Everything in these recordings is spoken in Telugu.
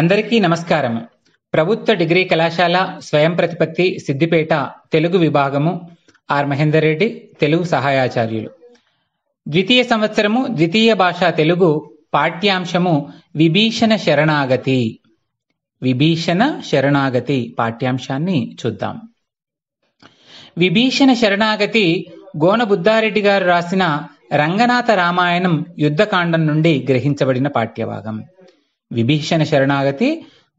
అందరికీ నమస్కారం ప్రభుత్వ డిగ్రీ కళాశాల స్వయం ప్రతిపత్తి సిద్దిపేట తెలుగు విభాగము ఆర్ మహేందర్ రెడ్డి తెలుగు సహాయాచార్యులు ద్వితీయ సంవత్సరము ద్వితీయ భాష తెలుగు పాఠ్యాంశము విభీషణ శరణాగతి విభీషణ శరణాగతి పాఠ్యాంశాన్ని చూద్దాం విభీషణ శరణాగతి గోన బుద్ధారెడ్డి గారు రాసిన రంగనాథ రామాయణం యుద్ధకాండం నుండి గ్రహించబడిన పాఠ్యభాగం విభీషణ శరణాగతి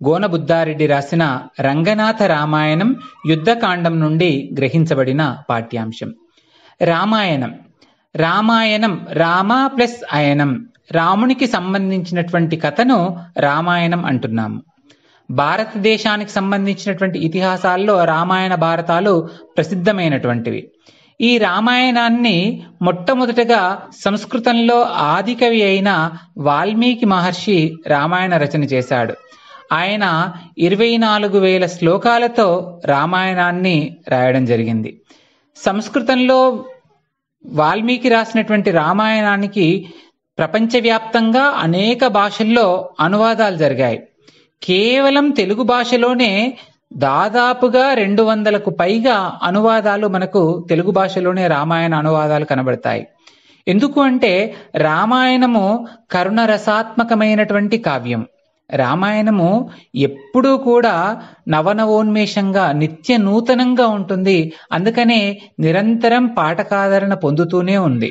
గోనబుద్దారెడ్డి రాసిన రంగనాథ రామాయణం యుద్ధకాండం నుండి గ్రహించబడిన పాఠ్యాంశం రామాయణం రామాయణం రామ ప్లస్ అయనం రామునికి సంబంధించినటువంటి కథను రామాయణం అంటున్నాము భారతదేశానికి సంబంధించినటువంటి ఇతిహాసాల్లో రామాయణ భారతాలు ప్రసిద్ధమైనటువంటివి ఈ రామాయణాన్ని మొట్టమొదటగా సంస్కృతంలో ఆదికవి అయిన వాల్మీకి మహర్షి రామాయణ రచన చేశాడు ఆయన ఇరవై నాలుగు వేల శ్లోకాలతో రామాయణాన్ని రాయడం జరిగింది సంస్కృతంలో వాల్మీకి రాసినటువంటి రామాయణానికి ప్రపంచవ్యాప్తంగా అనేక భాషల్లో అనువాదాలు జరిగాయి కేవలం తెలుగు భాషలోనే దాదాపుగా రెండు వందలకు పైగా అనువాదాలు మనకు తెలుగు భాషలోనే రామాయణ అనువాదాలు కనబడతాయి ఎందుకు అంటే రామాయణము కరుణరసాత్మకమైనటువంటి కావ్యం రామాయణము ఎప్పుడూ కూడా నవనవోన్మేషంగా నిత్య నూతనంగా ఉంటుంది అందుకనే నిరంతరం పాఠకాదరణ పొందుతూనే ఉంది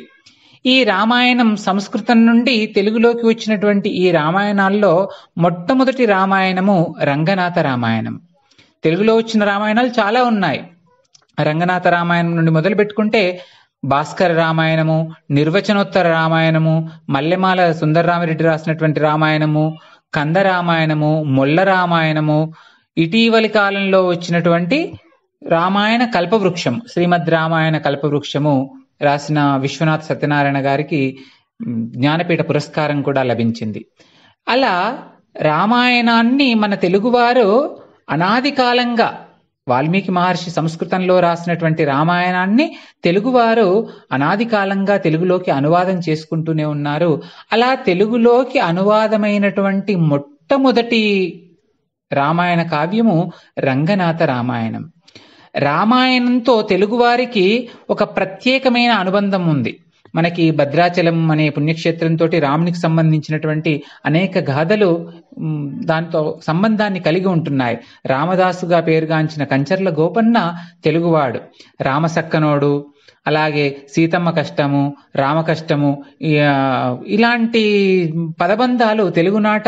ఈ రామాయణం సంస్కృతం నుండి తెలుగులోకి వచ్చినటువంటి ఈ రామాయణాల్లో మొట్టమొదటి రామాయణము రంగనాథ రామాయణం తెలుగులో వచ్చిన రామాయణాలు చాలా ఉన్నాయి రంగనాథ రామాయణం నుండి మొదలు పెట్టుకుంటే భాస్కర రామాయణము నిర్వచనోత్తర రామాయణము మల్లెమాల సుందరరామిరెడ్డి రాసినటువంటి రామాయణము కంద రామాయణము మొల్ల రామాయణము ఇటీవలి కాలంలో వచ్చినటువంటి రామాయణ కల్పవృక్షం శ్రీమద్ రామాయణ కల్పవృక్షము రాసిన విశ్వనాథ్ సత్యనారాయణ గారికి జ్ఞానపీఠ పురస్కారం కూడా లభించింది అలా రామాయణాన్ని మన తెలుగువారు అనాది కాలంగా వాల్మీకి మహర్షి సంస్కృతంలో రాసినటువంటి రామాయణాన్ని తెలుగువారు అనాది కాలంగా తెలుగులోకి అనువాదం చేసుకుంటూనే ఉన్నారు అలా తెలుగులోకి అనువాదమైనటువంటి మొట్టమొదటి రామాయణ కావ్యము రంగనాథ రామాయణం రామాయణంతో తెలుగువారికి ఒక ప్రత్యేకమైన అనుబంధం ఉంది మనకి భద్రాచలం అనే పుణ్యక్షేత్రంతో రామునికి సంబంధించినటువంటి అనేక గాథలు దాంతో సంబంధాన్ని కలిగి ఉంటున్నాయి రామదాసుగా పేరుగాంచిన కంచర్ల గోపన్న తెలుగువాడు రామసక్కనోడు అలాగే సీతమ్మ కష్టము రామ కష్టము ఇలాంటి పదబంధాలు తెలుగునాట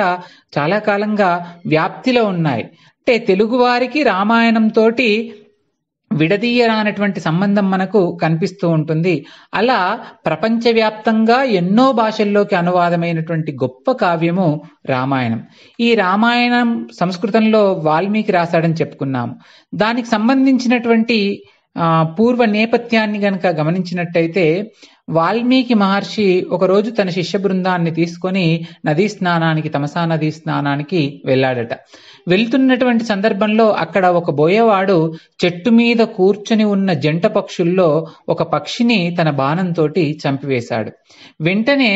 చాలా కాలంగా వ్యాప్తిలో ఉన్నాయి అంటే తెలుగువారికి రామాయణంతోటి విడదీయరానటువంటి సంబంధం మనకు కనిపిస్తూ ఉంటుంది అలా ప్రపంచవ్యాప్తంగా ఎన్నో భాషల్లోకి అనువాదమైనటువంటి గొప్ప కావ్యము రామాయణం ఈ రామాయణం సంస్కృతంలో వాల్మీకి రాశాడని చెప్పుకున్నాము దానికి సంబంధించినటువంటి పూర్వ నేపథ్యాన్ని గనక గమనించినట్టయితే వాల్మీకి మహర్షి ఒకరోజు తన శిష్య బృందాన్ని తీసుకొని నదీ స్నానానికి తమసా నదీ స్నానానికి వెళ్ళాడట వెళ్తున్నటువంటి సందర్భంలో అక్కడ ఒక బోయవాడు చెట్టు మీద కూర్చుని ఉన్న జంట పక్షుల్లో ఒక పక్షిని తన బాణంతో చంపివేశాడు వెంటనే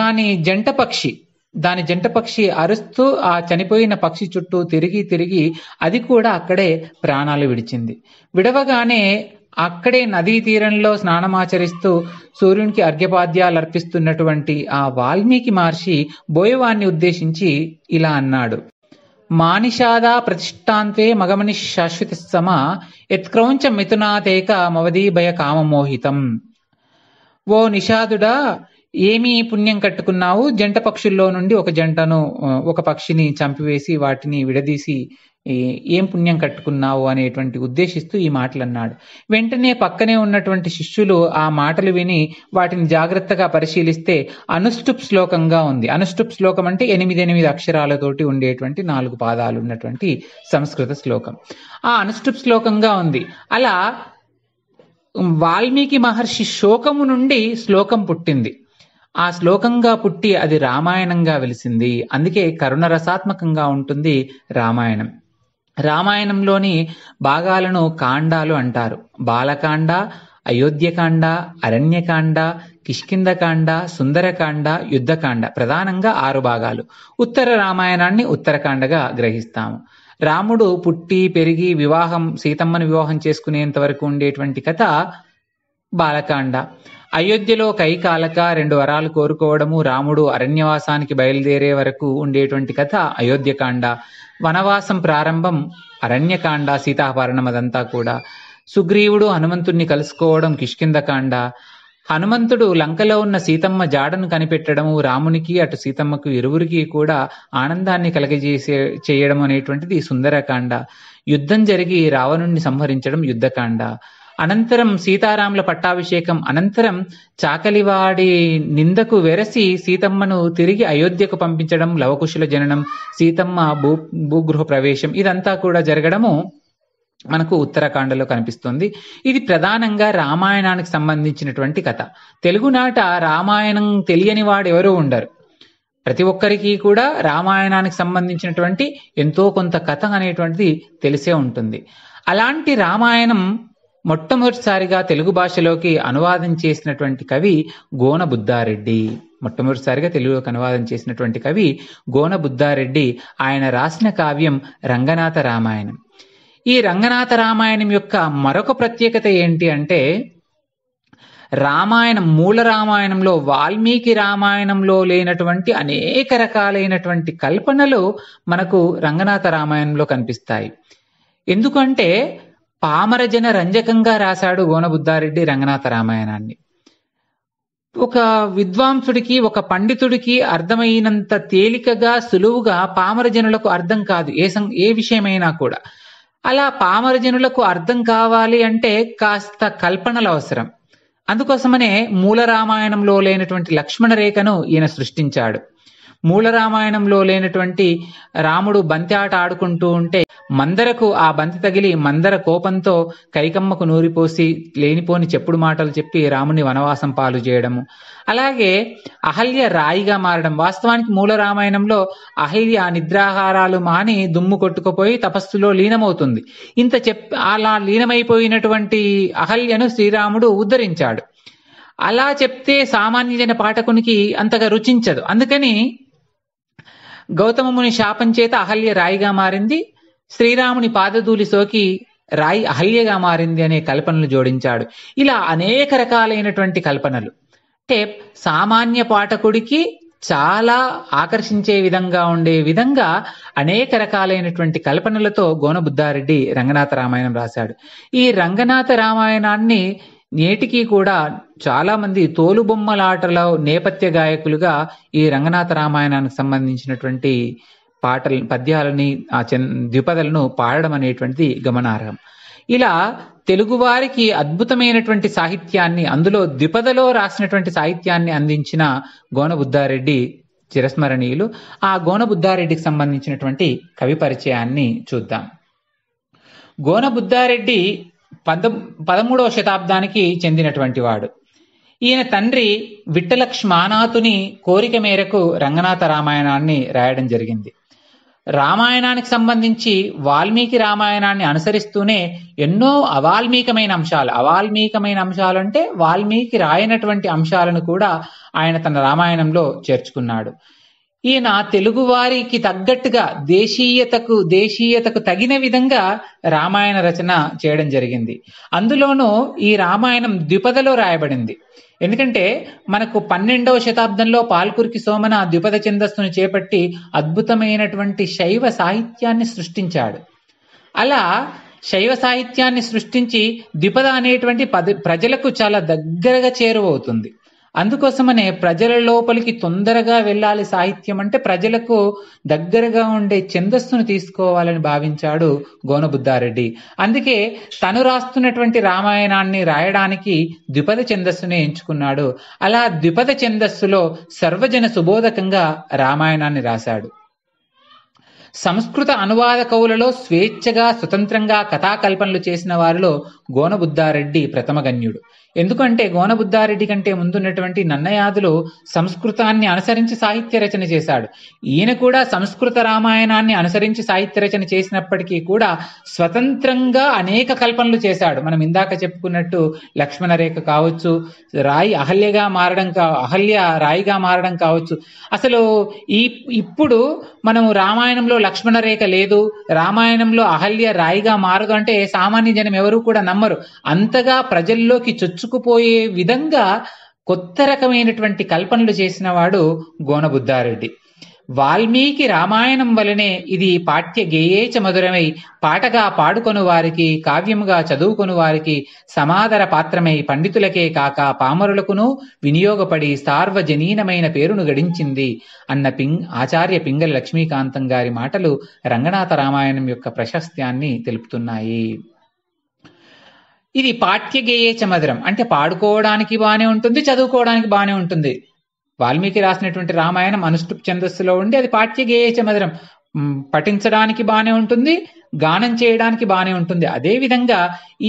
దాని జంట పక్షి దాని జంట పక్షి అరుస్తూ ఆ చనిపోయిన పక్షి చుట్టూ తిరిగి తిరిగి అది కూడా అక్కడే ప్రాణాలు విడిచింది విడవగానే అక్కడే నదీ తీరంలో స్నానమాచరిస్తూ సూర్యునికి అర్ఘ్యపాద్యాలు అర్పిస్తున్నటువంటి ఆ వాల్మీకి మహర్షి బోయవాన్ని ఉద్దేశించి ఇలా అన్నాడు మానిషాదా ప్రతిష్టాంతే మగమని శాశ్వత సమ యత్క్రౌంచ మిథునాతేక మవదీభయ కామమోహితం ఓ నిషాదుడా ఏమి పుణ్యం కట్టుకున్నావు జంట పక్షుల్లో నుండి ఒక జంటను ఒక పక్షిని చంపివేసి వాటిని విడదీసి ఏం పుణ్యం కట్టుకున్నావు అనేటువంటి ఉద్దేశిస్తూ ఈ మాటలు అన్నాడు వెంటనే పక్కనే ఉన్నటువంటి శిష్యులు ఆ మాటలు విని వాటిని జాగ్రత్తగా పరిశీలిస్తే అనుష్టుప్ శ్లోకంగా ఉంది అనుష్టుప్ శ్లోకం అంటే ఎనిమిది ఎనిమిది అక్షరాలతోటి ఉండేటువంటి నాలుగు పాదాలు ఉన్నటువంటి సంస్కృత శ్లోకం ఆ అనుష్టుప్ శ్లోకంగా ఉంది అలా వాల్మీకి మహర్షి శోకము నుండి శ్లోకం పుట్టింది ఆ శ్లోకంగా పుట్టి అది రామాయణంగా వెలిసింది అందుకే కరుణ రసాత్మకంగా ఉంటుంది రామాయణం రామాయణంలోని భాగాలను కాండాలు అంటారు బాలకాండ అయోధ్యకాండ అరణ్యకాండ కిష్కిందకాండ సుందరకాండ యుద్ధకాండ ప్రధానంగా ఆరు భాగాలు ఉత్తర రామాయణాన్ని ఉత్తరకాండగా గ్రహిస్తాము రాముడు పుట్టి పెరిగి వివాహం సీతమ్మను వివాహం చేసుకునేంత వరకు ఉండేటువంటి కథ బాలకాండ అయోధ్యలో కైకాలక రెండు వరాలు కోరుకోవడము రాముడు అరణ్యవాసానికి బయలుదేరే వరకు ఉండేటువంటి కథ అయోధ్యకాండ వనవాసం ప్రారంభం అరణ్యకాండ సీతాపరణమదంతా అదంతా కూడా సుగ్రీవుడు హనుమంతుణ్ణి కలుసుకోవడం కిష్కిందకాండ హనుమంతుడు లంకలో ఉన్న సీతమ్మ జాడను కనిపెట్టడము రామునికి అటు సీతమ్మకు ఇరువురికి కూడా ఆనందాన్ని కలగజేసే చేయడం అనేటువంటిది సుందరకాండ యుద్ధం జరిగి రావణుణ్ణి సంహరించడం యుద్ధకాండ అనంతరం సీతారాముల పట్టాభిషేకం అనంతరం చాకలివాడి నిందకు వెరసి సీతమ్మను తిరిగి అయోధ్యకు పంపించడం లవకుశుల జననం సీతమ్మ భూ భూగృహ ప్రవేశం ఇదంతా కూడా జరగడము మనకు ఉత్తరాఖండలో కనిపిస్తుంది ఇది ప్రధానంగా రామాయణానికి సంబంధించినటువంటి కథ తెలుగునాట రామాయణం తెలియని వాడు ఎవరూ ఉండరు ప్రతి ఒక్కరికి కూడా రామాయణానికి సంబంధించినటువంటి ఎంతో కొంత కథ అనేటువంటిది తెలిసే ఉంటుంది అలాంటి రామాయణం మొట్టమొదటిసారిగా తెలుగు భాషలోకి అనువాదం చేసినటువంటి కవి గోన బుద్ధారెడ్డి మొట్టమొదటిసారిగా తెలుగులోకి అనువాదం చేసినటువంటి కవి గోన బుద్ధారెడ్డి ఆయన రాసిన కావ్యం రంగనాథ రామాయణం ఈ రంగనాథ రామాయణం యొక్క మరొక ప్రత్యేకత ఏంటి అంటే రామాయణం మూల రామాయణంలో వాల్మీకి రామాయణంలో లేనటువంటి అనేక రకాలైనటువంటి కల్పనలు మనకు రంగనాథ రామాయణంలో కనిపిస్తాయి ఎందుకంటే పామరజన రంజకంగా రాశాడు గోనబుద్దారెడ్డి రంగనాథ రామాయణాన్ని ఒక విద్వాంసుడికి ఒక పండితుడికి అర్థమైనంత తేలికగా సులువుగా పామరజనులకు అర్థం కాదు ఏ సం ఏ విషయమైనా కూడా అలా పామరజనులకు అర్థం కావాలి అంటే కాస్త కల్పనలు అవసరం అందుకోసమనే మూల రామాయణంలో లేనటువంటి లక్ష్మణ రేఖను ఈయన సృష్టించాడు మూల రామాయణంలో లేనటువంటి రాముడు బంతి ఆట ఆడుకుంటూ ఉంటే మందరకు ఆ బంతి తగిలి మందర కోపంతో కైకమ్మకు నూరిపోసి లేనిపోని చెప్పుడు మాటలు చెప్పి రాముని వనవాసం పాలు చేయడము అలాగే అహల్య రాయిగా మారడం వాస్తవానికి మూల రామాయణంలో అహల్య నిద్రాహారాలు మాని దుమ్ము కొట్టుకుపోయి తపస్సులో లీనమవుతుంది ఇంత చెప్ అలా లీనమైపోయినటువంటి అహల్యను శ్రీరాముడు ఉద్ధరించాడు అలా చెప్తే సామాన్యుడైన పాఠకునికి అంతగా రుచించదు అందుకని గౌతమముని శాపం చేత అహల్య రాయిగా మారింది శ్రీరాముని పాదధూలి సోకి రాయి అహల్యగా మారింది అనే కల్పనలు జోడించాడు ఇలా అనేక రకాలైనటువంటి కల్పనలు అంటే సామాన్య పాఠకుడికి చాలా ఆకర్షించే విధంగా ఉండే విధంగా అనేక రకాలైనటువంటి కల్పనలతో గోనబుద్ధారెడ్డి రంగనాథ రామాయణం రాశాడు ఈ రంగనాథ రామాయణాన్ని నేటికి కూడా చాలా మంది తోలుబొమ్మలాటల నేపథ్య గాయకులుగా ఈ రంగనాథ రామాయణానికి సంబంధించినటువంటి పాటలు పద్యాలని ఆ చిన్న ద్విపదలను పాడడం అనేటువంటిది గమనార్హం ఇలా తెలుగువారికి అద్భుతమైనటువంటి సాహిత్యాన్ని అందులో ద్విపదలో రాసినటువంటి సాహిత్యాన్ని అందించిన గోనబుద్ధారెడ్డి చిరస్మరణీయులు ఆ గోనబుద్ధారెడ్డికి సంబంధించినటువంటి కవి పరిచయాన్ని చూద్దాం గోనబుద్ధారెడ్డి పద పదమూడవ శతాబ్దానికి చెందినటువంటి వాడు ఈయన తండ్రి విట్టల కోరిక మేరకు రంగనాథ రామాయణాన్ని రాయడం జరిగింది రామాయణానికి సంబంధించి వాల్మీకి రామాయణాన్ని అనుసరిస్తూనే ఎన్నో అవాల్మీకమైన అంశాలు అవాల్మీకమైన అంశాలు అంటే వాల్మీకి రాయనటువంటి అంశాలను కూడా ఆయన తన రామాయణంలో చేర్చుకున్నాడు ఈయన తెలుగువారికి తగ్గట్టుగా దేశీయతకు దేశీయతకు తగిన విధంగా రామాయణ రచన చేయడం జరిగింది అందులోనూ ఈ రామాయణం ద్విపదలో రాయబడింది ఎందుకంటే మనకు పన్నెండవ శతాబ్దంలో పాల్కురికి సోమన ద్విపద ఛందస్సును చేపట్టి అద్భుతమైనటువంటి శైవ సాహిత్యాన్ని సృష్టించాడు అలా శైవ సాహిత్యాన్ని సృష్టించి ద్విపద అనేటువంటి ప్రజలకు చాలా దగ్గరగా చేరువవుతుంది అందుకోసమనే ప్రజల లోపలికి తొందరగా వెళ్ళాలి సాహిత్యం అంటే ప్రజలకు దగ్గరగా ఉండే ఛందస్సును తీసుకోవాలని భావించాడు గోనబుద్ధారెడ్డి అందుకే తను రాస్తున్నటువంటి రామాయణాన్ని రాయడానికి ద్విపద ఛందస్సునే ఎంచుకున్నాడు అలా ద్విపద ఛందస్సులో సర్వజన సుబోధకంగా రామాయణాన్ని రాశాడు సంస్కృత అనువాద కవులలో స్వేచ్ఛగా స్వతంత్రంగా కథాకల్పనలు చేసిన వారిలో గోనబుద్ధారెడ్డి ప్రథమగణ్యుడు ఎందుకంటే గోనబుద్ధారెడ్డి కంటే ముందున్నటువంటి నన్నయాదులు సంస్కృతాన్ని అనుసరించి సాహిత్య రచన చేశాడు ఈయన కూడా సంస్కృత రామాయణాన్ని అనుసరించి సాహిత్య రచన చేసినప్పటికీ కూడా స్వతంత్రంగా అనేక కల్పనలు చేశాడు మనం ఇందాక చెప్పుకున్నట్టు లక్ష్మణ రేఖ కావచ్చు రాయి అహల్యగా మారడం కా అహల్య రాయిగా మారడం కావచ్చు అసలు ఈ ఇప్పుడు మనం రామాయణంలో లక్ష్మణ రేఖ లేదు రామాయణంలో అహల్య రాయిగా మారదు అంటే సామాన్య జనం ఎవరు కూడా నమ్మరు అంతగా ప్రజల్లోకి చొచ్చు చొచ్చుకుపోయే విధంగా కొత్త రకమైనటువంటి కల్పనలు చేసిన వాడు గోనబుద్ధారెడ్డి వాల్మీకి రామాయణం వలనే ఇది పాఠ్య గేయేచ మధురమై పాటగా పాడుకొని వారికి కావ్యముగా చదువుకొని వారికి సమాదర పాత్రమై పండితులకే కాక పామరులకును వినియోగపడి సార్వజనీనమైన పేరును గడించింది అన్న పింగ్ ఆచార్య పింగళ లక్ష్మీకాంతం గారి మాటలు రంగనాథ రామాయణం యొక్క ప్రశస్త్యాన్ని తెలుపుతున్నాయి ఇది పాఠ్యగేయ చమధురం అంటే పాడుకోవడానికి బానే ఉంటుంది చదువుకోవడానికి బానే ఉంటుంది వాల్మీకి రాసినటువంటి రామాయణం అనుష్టుప్ ఛందస్సులో ఉండి అది పాఠ్యగేయ చమధురం పఠించడానికి బానే ఉంటుంది గానం చేయడానికి బానే ఉంటుంది అదే విధంగా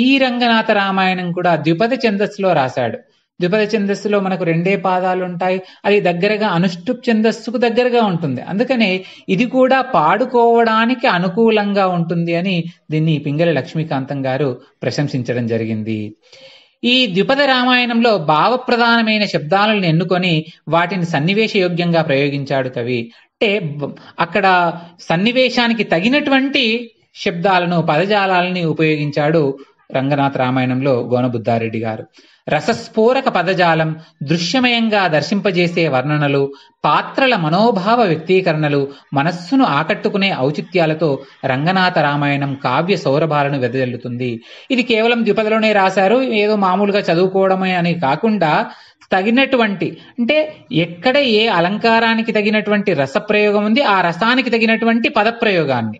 ఈ రంగనాథ రామాయణం కూడా ద్విపద ఛందస్సులో రాశాడు ద్విపద ఛందస్సులో మనకు రెండే పాదాలు ఉంటాయి అది దగ్గరగా అనుష్ఠుప్ ఛందస్సుకు దగ్గరగా ఉంటుంది అందుకనే ఇది కూడా పాడుకోవడానికి అనుకూలంగా ఉంటుంది అని దీన్ని పింగళ లక్ష్మీకాంతం గారు ప్రశంసించడం జరిగింది ఈ ద్విపద రామాయణంలో భావప్రధానమైన శబ్దాలను ఎన్నుకొని వాటిని సన్నివేశ యోగ్యంగా ప్రయోగించాడు కవి అంటే అక్కడ సన్నివేశానికి తగినటువంటి శబ్దాలను పదజాలాలని ఉపయోగించాడు రంగనాథ్ రామాయణంలో గోనబుద్ధారెడ్డి గారు రసస్ఫోరక పదజాలం దృశ్యమయంగా దర్శింపజేసే వర్ణనలు పాత్రల మనోభావ వ్యక్తీకరణలు మనస్సును ఆకట్టుకునే ఔచిత్యాలతో రంగనాథ రామాయణం కావ్య సౌరభాలను వెదజల్లుతుంది ఇది కేవలం ద్విపదలోనే రాశారు ఏదో మామూలుగా చదువుకోవడమే అని కాకుండా తగినటువంటి అంటే ఎక్కడ ఏ అలంకారానికి తగినటువంటి రసప్రయోగం ఉంది ఆ రసానికి తగినటువంటి పదప్రయోగాన్ని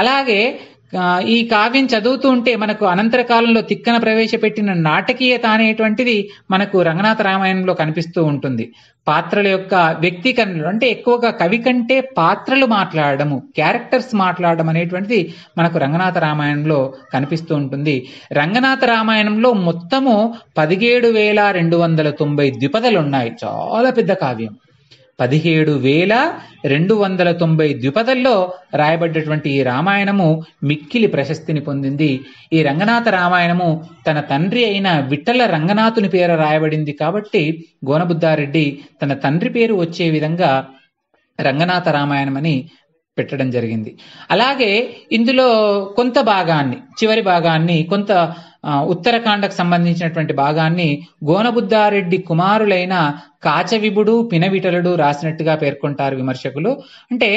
అలాగే ఈ కావ్యం చదువుతూ ఉంటే మనకు అనంతర కాలంలో తిక్కన ప్రవేశపెట్టిన నాటకీయత అనేటువంటిది మనకు రంగనాథ రామాయణంలో కనిపిస్తూ ఉంటుంది పాత్రల యొక్క వ్యక్తీకరణలు అంటే ఎక్కువగా కవి కంటే పాత్రలు మాట్లాడము క్యారెక్టర్స్ మాట్లాడడం అనేటువంటిది మనకు రంగనాథ రామాయణంలో కనిపిస్తూ ఉంటుంది రంగనాథ రామాయణంలో మొత్తము పదిహేడు వేల రెండు వందల తొంభై ద్విపదలు ఉన్నాయి చాలా పెద్ద కావ్యం పదిహేడు వేల రెండు వందల తొంభై ద్విపదల్లో రాయబడ్డటువంటి ఈ రామాయణము మిక్కిలి ప్రశస్తిని పొందింది ఈ రంగనాథ రామాయణము తన తండ్రి అయిన విఠల రంగనాథుని పేర రాయబడింది కాబట్టి గోనబుద్ధారెడ్డి తన తండ్రి పేరు వచ్చే విధంగా రంగనాథ రామాయణమని పెట్టడం జరిగింది అలాగే ఇందులో కొంత భాగాన్ని చివరి భాగాన్ని కొంత ఉత్తరకాండకు సంబంధించినటువంటి భాగాన్ని గోనబుద్ధారెడ్డి కుమారులైన కాచవిభుడు పినవిటలుడు రాసినట్టుగా పేర్కొంటారు విమర్శకులు అంటే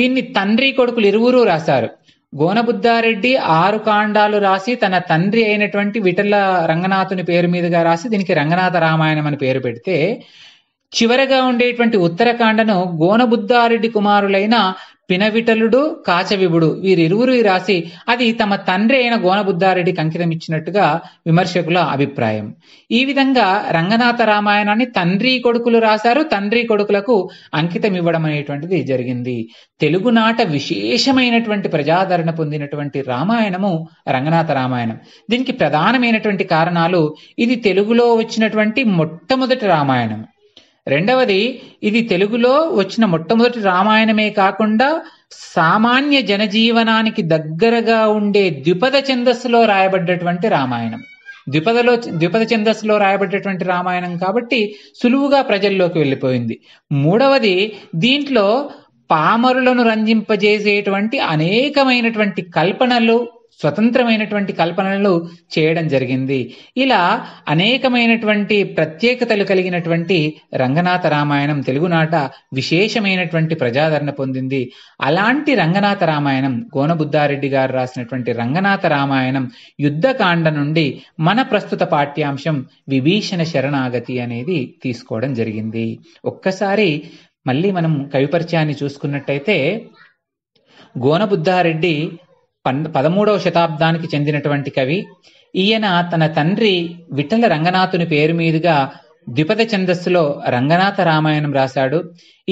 దీన్ని తండ్రి కొడుకులు ఇరువురు రాశారు గోనబుద్ధారెడ్డి ఆరు కాండాలు రాసి తన తండ్రి అయినటువంటి విఠల రంగనాథుని పేరు మీదుగా రాసి దీనికి రంగనాథ రామాయణం అని పేరు పెడితే చివరగా ఉండేటువంటి ఉత్తరకాండను గోనబుద్ధారెడ్డి కుమారులైన పినవిటలుడు కాచవిబుడు వీరిరువురు రాసి అది తమ తండ్రి అయిన గోనబుద్ధారెడ్డికి అంకితమిచ్చినట్టుగా విమర్శకుల అభిప్రాయం ఈ విధంగా రంగనాథ రామాయణాన్ని తండ్రి కొడుకులు రాశారు తండ్రి కొడుకులకు అంకితం ఇవ్వడం అనేటువంటిది జరిగింది తెలుగునాట విశేషమైనటువంటి ప్రజాదరణ పొందినటువంటి రామాయణము రంగనాథ రామాయణం దీనికి ప్రధానమైనటువంటి కారణాలు ఇది తెలుగులో వచ్చినటువంటి మొట్టమొదటి రామాయణం రెండవది ఇది తెలుగులో వచ్చిన మొట్టమొదటి రామాయణమే కాకుండా సామాన్య జనజీవనానికి దగ్గరగా ఉండే ద్విపద ఛందస్సులో రాయబడ్డటువంటి రామాయణం ద్విపదలో ద్విపద ఛందస్సులో రాయబడ్డటువంటి రామాయణం కాబట్టి సులువుగా ప్రజల్లోకి వెళ్ళిపోయింది మూడవది దీంట్లో పామరులను రంజింపజేసేటువంటి అనేకమైనటువంటి కల్పనలు స్వతంత్రమైనటువంటి కల్పనలు చేయడం జరిగింది ఇలా అనేకమైనటువంటి ప్రత్యేకతలు కలిగినటువంటి రంగనాథ రామాయణం తెలుగునాట విశేషమైనటువంటి ప్రజాదరణ పొందింది అలాంటి రంగనాథ రామాయణం గోనబుద్దారెడ్డి గారు రాసినటువంటి రంగనాథ రామాయణం యుద్ధకాండ నుండి మన ప్రస్తుత పాఠ్యాంశం విభీషణ శరణాగతి అనేది తీసుకోవడం జరిగింది ఒక్కసారి మళ్ళీ మనం కవిపరిచయాన్ని చూసుకున్నట్టయితే గోనబుద్ధారెడ్డి పదమూడవ శతాబ్దానికి చెందినటువంటి కవి ఈయన తన తండ్రి విఠల రంగనాథుని పేరు మీదుగా ద్విపద ఛందస్సులో రంగనాథ రామాయణం రాశాడు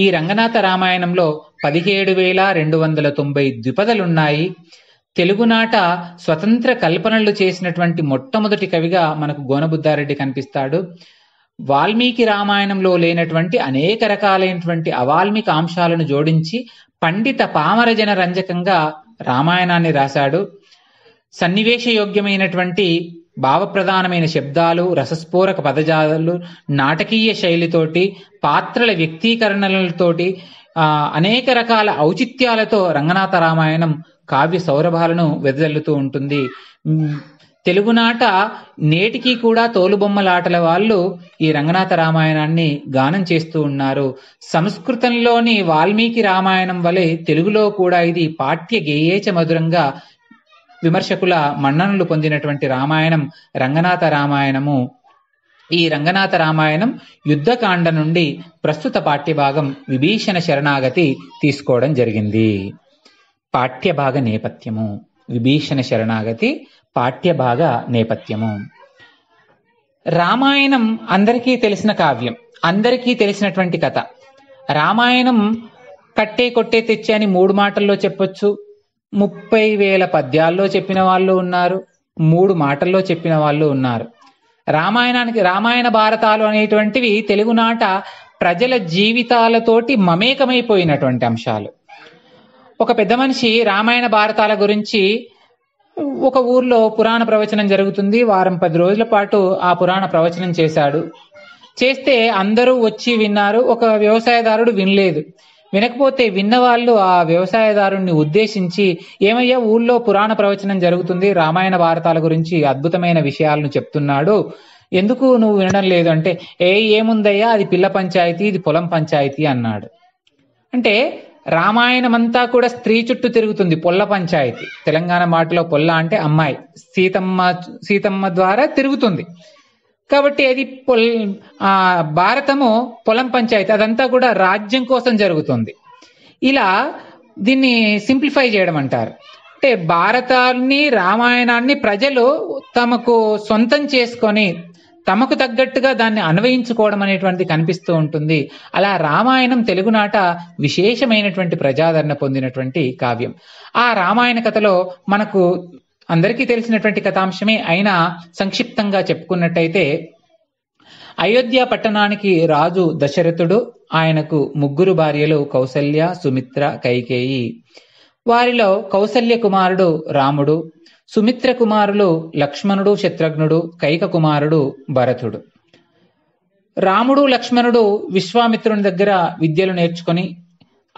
ఈ రంగనాథ రామాయణంలో పదిహేడు వేల రెండు వందల తొంభై ద్విపదలున్నాయి తెలుగునాట స్వతంత్ర కల్పనలు చేసినటువంటి మొట్టమొదటి కవిగా మనకు గోనబుద్దారెడ్డి కనిపిస్తాడు వాల్మీకి రామాయణంలో లేనటువంటి అనేక రకాలైనటువంటి అవాల్మీక అంశాలను జోడించి పండిత పామరజన రంజకంగా రామాయణాన్ని రాశాడు సన్నివేశయోగ్యమైనటువంటి భావప్రధానమైన శబ్దాలు రసస్పూరక పదజాలు నాటకీయ శైలితోటి పాత్రల వ్యక్తీకరణలతోటి అనేక రకాల ఔచిత్యాలతో రంగనాథ రామాయణం కావ్య సౌరభాలను వెదజల్లుతూ ఉంటుంది తెలుగునాట నేటికి కూడా తోలుబొమ్మలాటల వాళ్ళు ఈ రంగనాథ రామాయణాన్ని గానం చేస్తూ ఉన్నారు సంస్కృతంలోని వాల్మీకి రామాయణం వలె తెలుగులో కూడా ఇది పాఠ్య గేయేచ మధురంగా విమర్శకుల మన్ననలు పొందినటువంటి రామాయణం రంగనాథ రామాయణము ఈ రంగనాథ రామాయణం యుద్ధకాండ నుండి ప్రస్తుత పాఠ్యభాగం విభీషణ శరణాగతి తీసుకోవడం జరిగింది పాఠ్యభాగ నేపథ్యము విభీషణ శరణాగతి పాఠ్యభాగ నేపథ్యము రామాయణం అందరికీ తెలిసిన కావ్యం అందరికీ తెలిసినటువంటి కథ రామాయణం కట్టే కొట్టే తెచ్చే అని మూడు మాటల్లో చెప్పొచ్చు ముప్పై వేల పద్యాల్లో చెప్పిన వాళ్ళు ఉన్నారు మూడు మాటల్లో చెప్పిన వాళ్ళు ఉన్నారు రామాయణానికి రామాయణ భారతాలు అనేటువంటివి తెలుగునాట ప్రజల జీవితాలతోటి మమేకమైపోయినటువంటి అంశాలు ఒక పెద్ద మనిషి రామాయణ భారతాల గురించి ఒక ఊర్లో పురాణ ప్రవచనం జరుగుతుంది వారం పది రోజుల పాటు ఆ పురాణ ప్రవచనం చేశాడు చేస్తే అందరూ వచ్చి విన్నారు ఒక వ్యవసాయదారుడు వినలేదు వినకపోతే విన్న వాళ్ళు ఆ వ్యవసాయదారుణ్ణి ఉద్దేశించి ఏమయ్యా ఊళ్ళో పురాణ ప్రవచనం జరుగుతుంది రామాయణ భారతాల గురించి అద్భుతమైన విషయాలను చెప్తున్నాడు ఎందుకు నువ్వు వినడం లేదు అంటే ఏ ఏముందయ్యా అది పిల్ల పంచాయతీ ఇది పొలం పంచాయతీ అన్నాడు అంటే రామాయణం అంతా కూడా స్త్రీ చుట్టూ తిరుగుతుంది పొల్ల పంచాయతీ తెలంగాణ మాటలో పొల్ల అంటే అమ్మాయి సీతమ్మ సీతమ్మ ద్వారా తిరుగుతుంది కాబట్టి అది పొల్ ఆ భారతము పొలం పంచాయతీ అదంతా కూడా రాజ్యం కోసం జరుగుతుంది ఇలా దీన్ని సింప్లిఫై చేయడం అంటారు అంటే భారతాన్ని రామాయణాన్ని ప్రజలు తమకు సొంతం చేసుకొని తమకు తగ్గట్టుగా దాన్ని అన్వయించుకోవడం అనేటువంటిది కనిపిస్తూ ఉంటుంది అలా రామాయణం తెలుగునాట విశేషమైనటువంటి ప్రజాదరణ పొందినటువంటి కావ్యం ఆ రామాయణ కథలో మనకు అందరికీ తెలిసినటువంటి కథాంశమే అయినా సంక్షిప్తంగా చెప్పుకున్నట్టయితే అయోధ్య పట్టణానికి రాజు దశరథుడు ఆయనకు ముగ్గురు భార్యలు కౌసల్య సుమిత్ర కైకేయి వారిలో కౌసల్య కుమారుడు రాముడు సుమిత్ర కుమారులు లక్ష్మణుడు శత్రుఘ్నుడు కైక కుమారుడు భరతుడు రాముడు లక్ష్మణుడు విశ్వామిత్రుని దగ్గర విద్యలు నేర్చుకొని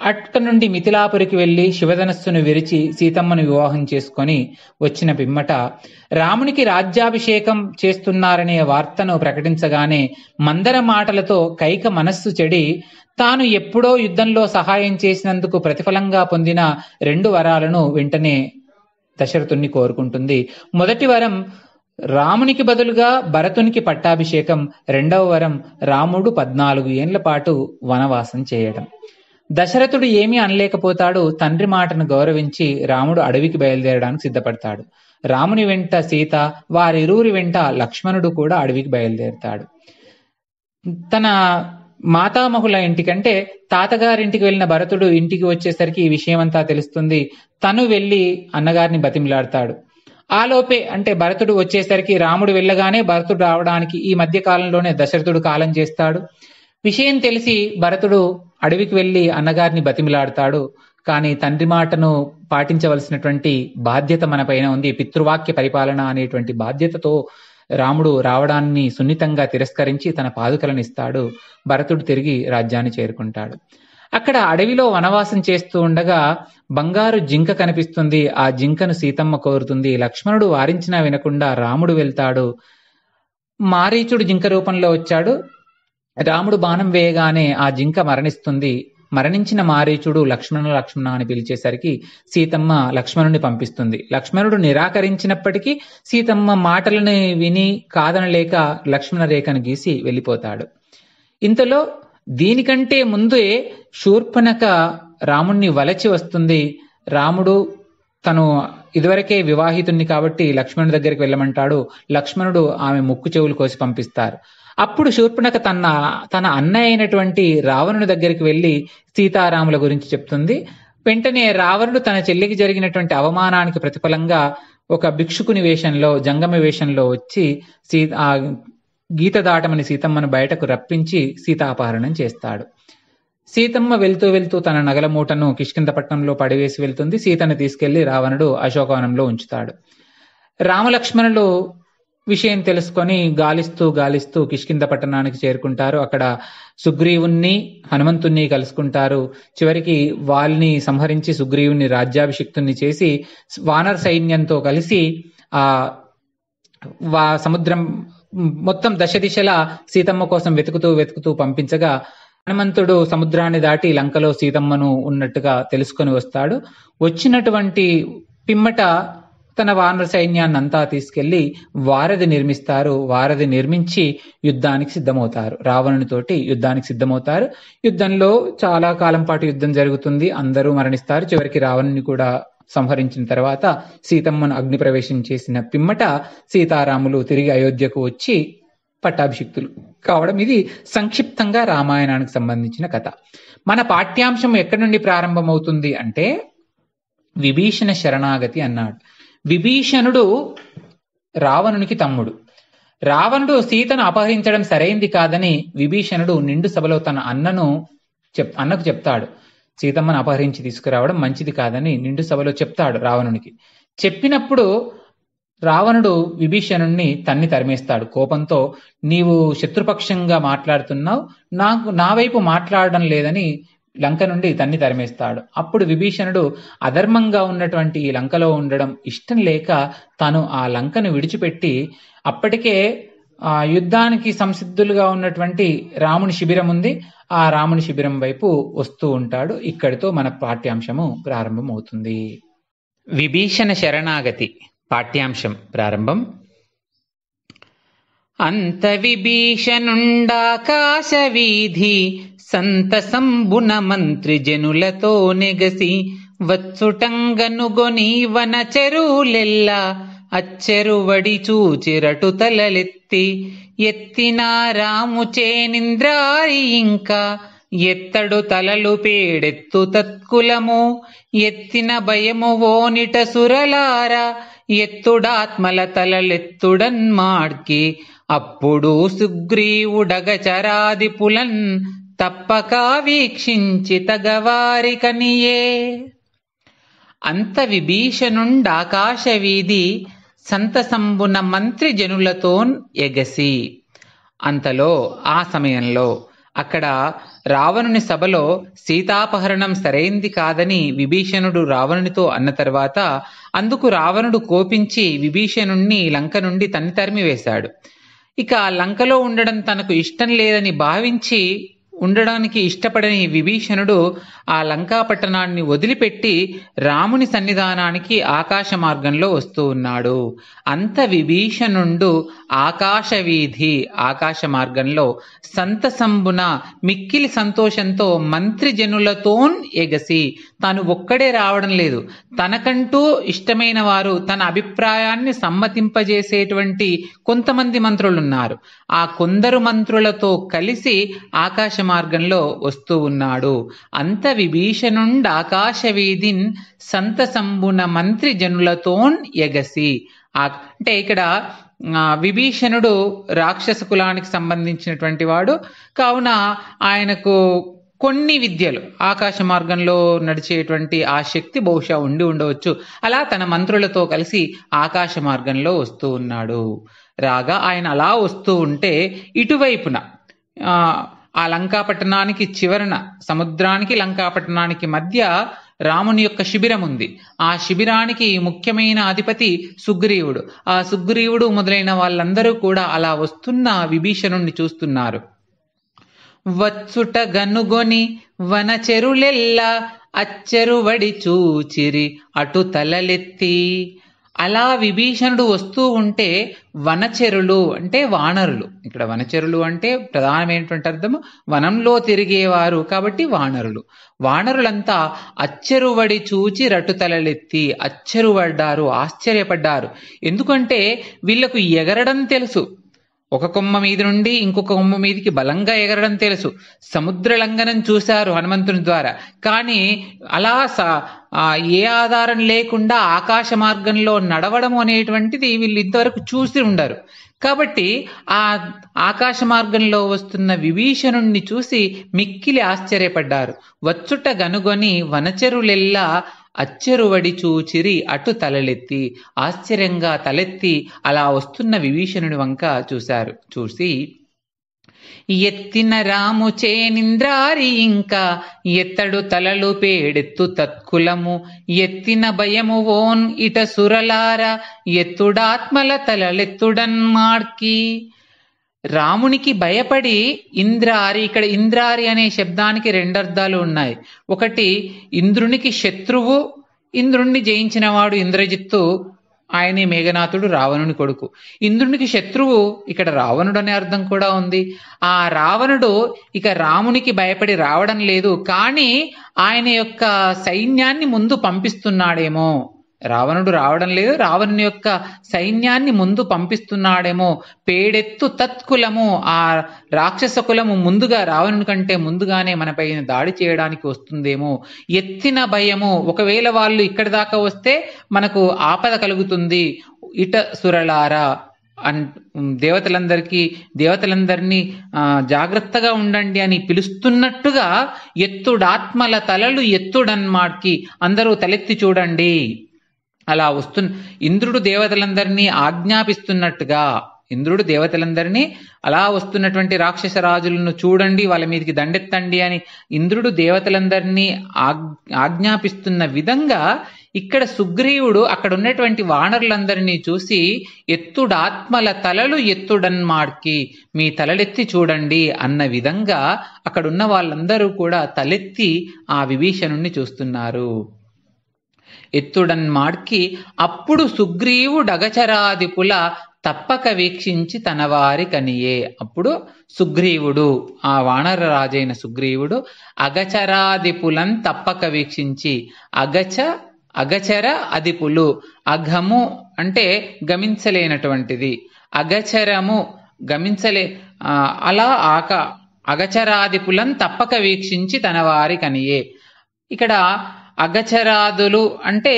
అట్క నుండి మిథిలాపురికి వెళ్లి శివధనస్సును విరిచి సీతమ్మను వివాహం చేసుకొని వచ్చిన పిమ్మట రామునికి రాజ్యాభిషేకం చేస్తున్నారనే వార్తను ప్రకటించగానే మందర మాటలతో కైక మనస్సు చెడి తాను ఎప్పుడో యుద్ధంలో సహాయం చేసినందుకు ప్రతిఫలంగా పొందిన రెండు వరాలను వెంటనే దశరథుణ్ణి కోరుకుంటుంది మొదటి వరం రామునికి బదులుగా భరతునికి పట్టాభిషేకం రెండవ వరం రాముడు పద్నాలుగు ఏండ్ల పాటు వనవాసం చేయడం దశరథుడు ఏమీ అనలేకపోతాడు తండ్రి మాటను గౌరవించి రాముడు అడవికి బయలుదేరడానికి సిద్ధపడతాడు రాముని వెంట సీత వారిరువురి వెంట లక్ష్మణుడు కూడా అడవికి బయలుదేరతాడు తన మాతామహుల ఇంటికంటే తాతగారింటికి వెళ్ళిన భరతుడు ఇంటికి వచ్చేసరికి ఈ విషయమంతా తెలుస్తుంది తను వెళ్ళి అన్నగారిని బతిమిలాడతాడు ఆలోపే అంటే భరతుడు వచ్చేసరికి రాముడు వెళ్ళగానే భరతుడు రావడానికి ఈ మధ్య కాలంలోనే దశరథుడు కాలం చేస్తాడు విషయం తెలిసి భరతుడు అడవికి వెళ్ళి అన్నగారిని బతిమిలాడతాడు కానీ తండ్రి మాటను పాటించవలసినటువంటి బాధ్యత మన పైన ఉంది పితృవాక్య పరిపాలన అనేటువంటి బాధ్యతతో రాముడు రావడాన్ని సున్నితంగా తిరస్కరించి తన పాదుకలను ఇస్తాడు భరతుడు తిరిగి రాజ్యాన్ని చేరుకుంటాడు అక్కడ అడవిలో వనవాసం చేస్తూ ఉండగా బంగారు జింక కనిపిస్తుంది ఆ జింకను సీతమ్మ కోరుతుంది లక్ష్మణుడు వారించినా వినకుండా రాముడు వెళ్తాడు మారీచుడు జింక రూపంలో వచ్చాడు రాముడు బాణం వేయగానే ఆ జింక మరణిస్తుంది మరణించిన మారీచుడు లక్ష్మణ లక్ష్మణ అని పిలిచేసరికి సీతమ్మ లక్ష్మణుని పంపిస్తుంది లక్ష్మణుడు నిరాకరించినప్పటికీ సీతమ్మ మాటలని విని కాదనలేక లక్ష్మణ రేఖను గీసి వెళ్ళిపోతాడు ఇంతలో దీనికంటే ముందే శూర్పనక రాముణ్ణి వలచి వస్తుంది రాముడు తను ఇదివరకే వివాహితుణ్ణి కాబట్టి లక్ష్మణుడి దగ్గరికి వెళ్ళమంటాడు లక్ష్మణుడు ఆమె ముక్కు చెవులు కోసి పంపిస్తారు అప్పుడు శూర్పణక తన తన అన్నయ్య అయినటువంటి రావణుని దగ్గరికి వెళ్ళి సీతారాముల గురించి చెప్తుంది వెంటనే రావణుడు తన చెల్లికి జరిగినటువంటి అవమానానికి ప్రతిఫలంగా ఒక భిక్షుకుని వేషంలో జంగమ వేషంలో వచ్చి సీ ఆ గీత దాటమని సీతమ్మను బయటకు రప్పించి సీతాపహరణం చేస్తాడు సీతమ్మ వెళ్తూ వెళ్తూ తన నగల మూటను కిష్కిందపట్నంలో పడివేసి వెళ్తుంది సీతను తీసుకెళ్లి రావణుడు అశోకవనంలో ఉంచుతాడు రామలక్ష్మణులు విషయం తెలుసుకొని గాలిస్తూ గాలిస్తూ కిష్కింద పట్టణానికి చేరుకుంటారు అక్కడ సుగ్రీవుణ్ణి హనుమంతుణ్ణి కలుసుకుంటారు చివరికి వాళ్ళని సంహరించి సుగ్రీవుణ్ణి రాజ్యాభిషిక్తుణ్ణి చేసి వానర్ సైన్యంతో కలిసి ఆ వా సముద్రం మొత్తం దశ దిశలా సీతమ్మ కోసం వెతుకుతూ వెతుకుతూ పంపించగా హనుమంతుడు సముద్రాన్ని దాటి లంకలో సీతమ్మను ఉన్నట్టుగా తెలుసుకొని వస్తాడు వచ్చినటువంటి పిమ్మట తన వానర అంతా తీసుకెళ్లి వారధి నిర్మిస్తారు వారధి నిర్మించి యుద్ధానికి సిద్ధమవుతారు రావణునితోటి యుద్ధానికి సిద్ధమవుతారు యుద్ధంలో చాలా కాలం పాటు యుద్ధం జరుగుతుంది అందరూ మరణిస్తారు చివరికి రావణుని కూడా సంహరించిన తర్వాత సీతమ్మను అగ్ని ప్రవేశం చేసిన పిమ్మట సీతారాములు తిరిగి అయోధ్యకు వచ్చి పట్టాభిషిక్తులు కావడం ఇది సంక్షిప్తంగా రామాయణానికి సంబంధించిన కథ మన పాఠ్యాంశం ఎక్కడి నుండి ప్రారంభమవుతుంది అంటే విభీషణ శరణాగతి అన్నాడు విభీషణుడు రావణునికి తమ్ముడు రావణుడు సీతను అపహరించడం సరైంది కాదని విభీషణుడు నిండు సభలో తన అన్నను చెప్ అన్నకు చెప్తాడు సీతమ్మను అపహరించి తీసుకురావడం మంచిది కాదని నిండు సభలో చెప్తాడు రావణునికి చెప్పినప్పుడు రావణుడు విభీషణుణ్ణి తన్ని తరిమేస్తాడు కోపంతో నీవు శత్రుపక్షంగా మాట్లాడుతున్నావు నాకు నా వైపు మాట్లాడడం లేదని లంక నుండి తన్ని తరిమేస్తాడు అప్పుడు విభీషణుడు అధర్మంగా ఉన్నటువంటి ఈ లంకలో ఉండడం ఇష్టం లేక తను ఆ లంకను విడిచిపెట్టి అప్పటికే ఆ యుద్ధానికి సంసిద్ధులుగా ఉన్నటువంటి రాముని శిబిరం ఉంది ఆ రాముని శిబిరం వైపు వస్తూ ఉంటాడు ఇక్కడితో మన పాఠ్యాంశము ప్రారంభమవుతుంది విభీషణ శరణాగతి పాఠ్యాంశం ప్రారంభం అంత విభీషణుండాకాశ వీధి సంతసంబున మంత్రి జనులతో నెగసి వత్సుటంగనుగొని వన చెరువులెల్లా అచ్చెరువడి చూచిరటు తలలెత్తి ఎత్తినారాము చేనింద్రారి ఇంకా ఎత్తడు తలలు పేడెత్తు తత్కులము ఎత్తిన భయము ఓనిట సురలారా ఎత్తుడాత్మల తలలెత్తుడన్ అప్పుడు సుగ్రీవుడగచరాది పులన్ తప్పక వీక్షించి తగవారికనియే అంత విభీషణుండాకాశవీధి సంతసంబున మంత్రి జనులతో ఎగసి అంతలో ఆ సమయంలో అక్కడ రావణుని సభలో సీతాపహరణం సరైంది కాదని విభీషణుడు రావణునితో అన్న తర్వాత అందుకు రావణుడు కోపించి విభీషణుణ్ణి లంక నుండి తన్ని తరిమివేశాడు ఇక లంకలో ఉండడం తనకు ఇష్టం లేదని భావించి ఉండడానికి ఇష్టపడని విభీషణుడు ఆ లంకాపట్టణాన్ని వదిలిపెట్టి రాముని సన్నిధానానికి ఆకాశ మార్గంలో వస్తూ ఉన్నాడు అంత విభీషణుండు ఆకాశ వీధి ఆకాశ మార్గంలో సంతసంబున మిక్కిలి సంతోషంతో మంత్రిజనులతోన్ ఎగసి తాను ఒక్కడే రావడం లేదు తనకంటూ ఇష్టమైన వారు తన అభిప్రాయాన్ని సమ్మతింపజేసేటువంటి కొంతమంది మంత్రులున్నారు ఆ కొందరు మంత్రులతో కలిసి ఆకాశ మార్గంలో వస్తూ ఉన్నాడు అంత విభీషణుండ్ ఆకాశవీధిన్ సంబున మంత్రి జనులతోన్ ఎగసి అంటే ఇక్కడ విభీషణుడు రాక్షస కులానికి సంబంధించినటువంటి వాడు కావున ఆయనకు కొన్ని విద్యలు ఆకాశ మార్గంలో నడిచేటువంటి ఆ శక్తి బహుశా ఉండి ఉండవచ్చు అలా తన మంత్రులతో కలిసి ఆకాశ మార్గంలో వస్తూ ఉన్నాడు రాగా ఆయన అలా వస్తూ ఉంటే ఇటువైపున ఆ లంకాపట్టణానికి చివరన సముద్రానికి లంకాపట్టణానికి మధ్య రాముని యొక్క శిబిరం ఉంది ఆ శిబిరానికి ముఖ్యమైన అధిపతి సుగ్రీవుడు ఆ సుగ్రీవుడు మొదలైన వాళ్ళందరూ కూడా అలా వస్తున్న విభీషణుణ్ణి చూస్తున్నారు వచ్చుట గనుగొని వనచెరులెల్లా అచ్చెరువడి చూచిరి అటు తలలెత్తి అలా విభీషణుడు వస్తూ ఉంటే వనచెరులు అంటే వానరులు ఇక్కడ వనచెరులు అంటే ప్రధానమైనటువంటి అర్థం వనంలో తిరిగేవారు కాబట్టి వానరులు వానరులంతా అచ్చెరువడి చూచి రటుతలలెత్తి అచ్చెరువడ్డారు ఆశ్చర్యపడ్డారు ఎందుకంటే వీళ్లకు ఎగరడం తెలుసు ఒక కొమ్మ మీది నుండి ఇంకొక కొమ్మ మీదికి బలంగా ఎగరడం తెలుసు సముద్ర లంఘనం చూశారు హనుమంతుని ద్వారా కానీ అలా ఏ ఆధారం లేకుండా ఆకాశ మార్గంలో నడవడం అనేటువంటిది వీళ్ళు ఇంతవరకు చూసి ఉండరు కాబట్టి ఆ ఆకాశ మార్గంలో వస్తున్న విభీషణుణ్ణి చూసి మిక్కిలి ఆశ్చర్యపడ్డారు వచ్చుట గనుగొని వనచరులెల్లా అచ్చెరువడి చూచిరి అటు తలలెత్తి ఆశ్చర్యంగా తలెత్తి అలా వస్తున్న విభీషణుని వంక చూశారు చూసి ఎత్తిన రాము చేనింద్రారి ఇంకా ఎత్తడు తలలు పేడెత్తు తత్కులము ఎత్తిన భయము ఓన్ ఇట సురలార ఎత్తుడాత్మల తలలెత్తుడన్ రామునికి భయపడి ఇంద్రారి ఇక్కడ ఇంద్రారి అనే శబ్దానికి రెండు అర్థాలు ఉన్నాయి ఒకటి ఇంద్రునికి శత్రువు ఇంద్రుణ్ణి జయించినవాడు ఇంద్రజిత్తు ఆయనే మేఘనాథుడు రావణుని కొడుకు ఇంద్రునికి శత్రువు ఇక్కడ రావణుడు అనే అర్థం కూడా ఉంది ఆ రావణుడు ఇక రామునికి భయపడి రావడం లేదు కానీ ఆయన యొక్క సైన్యాన్ని ముందు పంపిస్తున్నాడేమో రావణుడు రావడం లేదు రావణుని యొక్క సైన్యాన్ని ముందు పంపిస్తున్నాడేమో పేడెత్తు తత్కులము ఆ రాక్షస కులము ముందుగా రావణుని కంటే ముందుగానే మనపై దాడి చేయడానికి వస్తుందేమో ఎత్తిన భయము ఒకవేళ వాళ్ళు ఇక్కడి దాకా వస్తే మనకు ఆపద కలుగుతుంది ఇట సురలారా అన్ దేవతలందరికీ దేవతలందరినీ జాగ్రత్తగా ఉండండి అని పిలుస్తున్నట్టుగా ఎత్తుడాత్మల తలలు ఎత్తుడన్మాడ్కి అందరూ తలెత్తి చూడండి అలా వస్తు ఇంద్రుడు దేవతలందరినీ ఆజ్ఞాపిస్తున్నట్టుగా ఇంద్రుడు దేవతలందరినీ అలా వస్తున్నటువంటి రాక్షస రాజులను చూడండి వాళ్ళ మీదకి దండెత్తండి అని ఇంద్రుడు దేవతలందరినీ ఆజ్ఞాపిస్తున్న విధంగా ఇక్కడ సుగ్రీవుడు అక్కడ ఉన్నటువంటి వానరులందరినీ చూసి ఎత్తుడాత్మల తలలు ఎత్తుడన్మార్కి మీ తలలెత్తి చూడండి అన్న విధంగా అక్కడున్న వాళ్ళందరూ కూడా తలెత్తి ఆ విభీషణుణ్ణి చూస్తున్నారు ఎత్తుడన్ మార్కి అప్పుడు సుగ్రీవుడగచరాదిపుల తప్పక వీక్షించి తన కనియే అప్పుడు సుగ్రీవుడు ఆ వానర రాజైన సుగ్రీవుడు అగచరాదిపులం తప్పక వీక్షించి అగచ అగచర అదిపులు అఘము అంటే గమించలేనటువంటిది అగచరము గమించలే అలా ఆక అగచరాదిపులం తప్పక వీక్షించి తన కనియే ఇక్కడ అగచరాదులు అంటే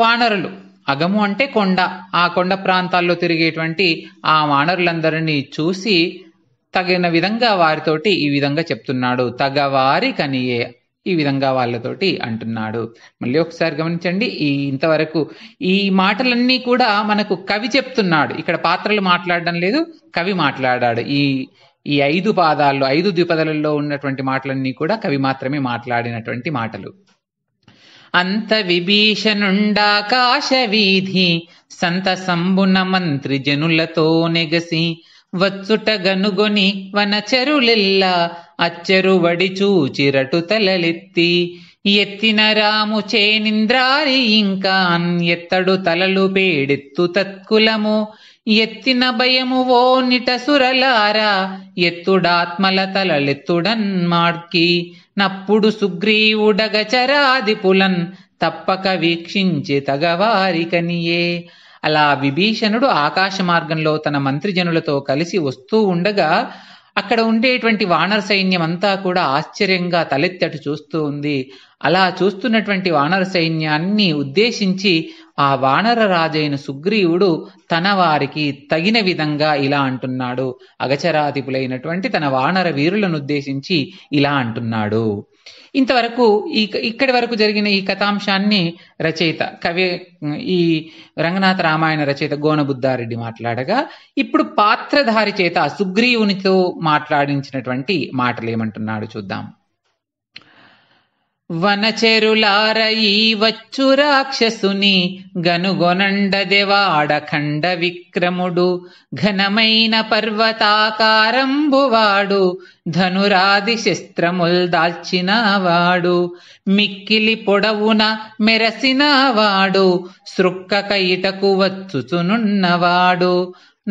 వానరులు అగము అంటే కొండ ఆ కొండ ప్రాంతాల్లో తిరిగేటువంటి ఆ వానరులందరినీ చూసి తగిన విధంగా వారితోటి ఈ విధంగా చెప్తున్నాడు తగవారి కనియే ఈ విధంగా వాళ్ళతోటి అంటున్నాడు మళ్ళీ ఒకసారి గమనించండి ఈ ఇంతవరకు ఈ మాటలన్నీ కూడా మనకు కవి చెప్తున్నాడు ఇక్కడ పాత్రలు మాట్లాడడం లేదు కవి మాట్లాడాడు ఈ ఈ ఐదు పాదాల్లో ఐదు ద్విపదలలో ఉన్నటువంటి మాటలన్నీ కూడా కవి మాత్రమే మాట్లాడినటువంటి మాటలు అంత విభీషణుండాకాశ వీధి సంబున మంత్రి జనులతో నెగసి వచ్చుట గనుగొని వనచరులెల్లా అచ్చరువడి చూచిరటు తలలెత్తి ఎత్తిన రాము చేనింద్రారి ఇంకా అన్యెత్తడు తలలు పేడెత్తు తత్కులము ఎత్తిన భయము ఓ నిటసురలారా ఎత్తుడాత్మల తలెత్తుడన్ మార్కి నప్పుడు సుగ్రీవుడగచరాదిపులన్ తప్పక వీక్షించి తగవారికనియే అలా విభీషణుడు ఆకాశ మార్గంలో తన మంత్రిజనులతో కలిసి వస్తూ ఉండగా అక్కడ ఉండేటువంటి వానర సైన్యం అంతా కూడా ఆశ్చర్యంగా తలెత్తటు చూస్తూ ఉంది అలా చూస్తున్నటువంటి వానర సైన్యాన్ని ఉద్దేశించి ఆ వానర రాజైన సుగ్రీవుడు తన వారికి తగిన విధంగా ఇలా అంటున్నాడు అగచరాధిపులైనటువంటి తన వానర వీరులను ఉద్దేశించి ఇలా అంటున్నాడు ఇంతవరకు ఈ ఇక్కడి వరకు జరిగిన ఈ కథాంశాన్ని రచయిత కవి ఈ రంగనాథ రామాయణ రచయిత గోనబుద్ధారెడ్డి మాట్లాడగా ఇప్పుడు పాత్రధారి చేత సుగ్రీవునితో మాట్లాడించినటువంటి మాటలు ఏమంటున్నాడు చూద్దాం వనచెరులారయీ వచ్చు రాక్షసుని గనుగొనండదెవాడఖండ విక్రముడు ఘనమైన పర్వతాకారంబువాడు ధనురాది శస్త్రముల్ దాల్చినవాడు మిక్కిలి పొడవున మెరసినవాడు సృక్క కయిటకు వచ్చుచునున్నవాడు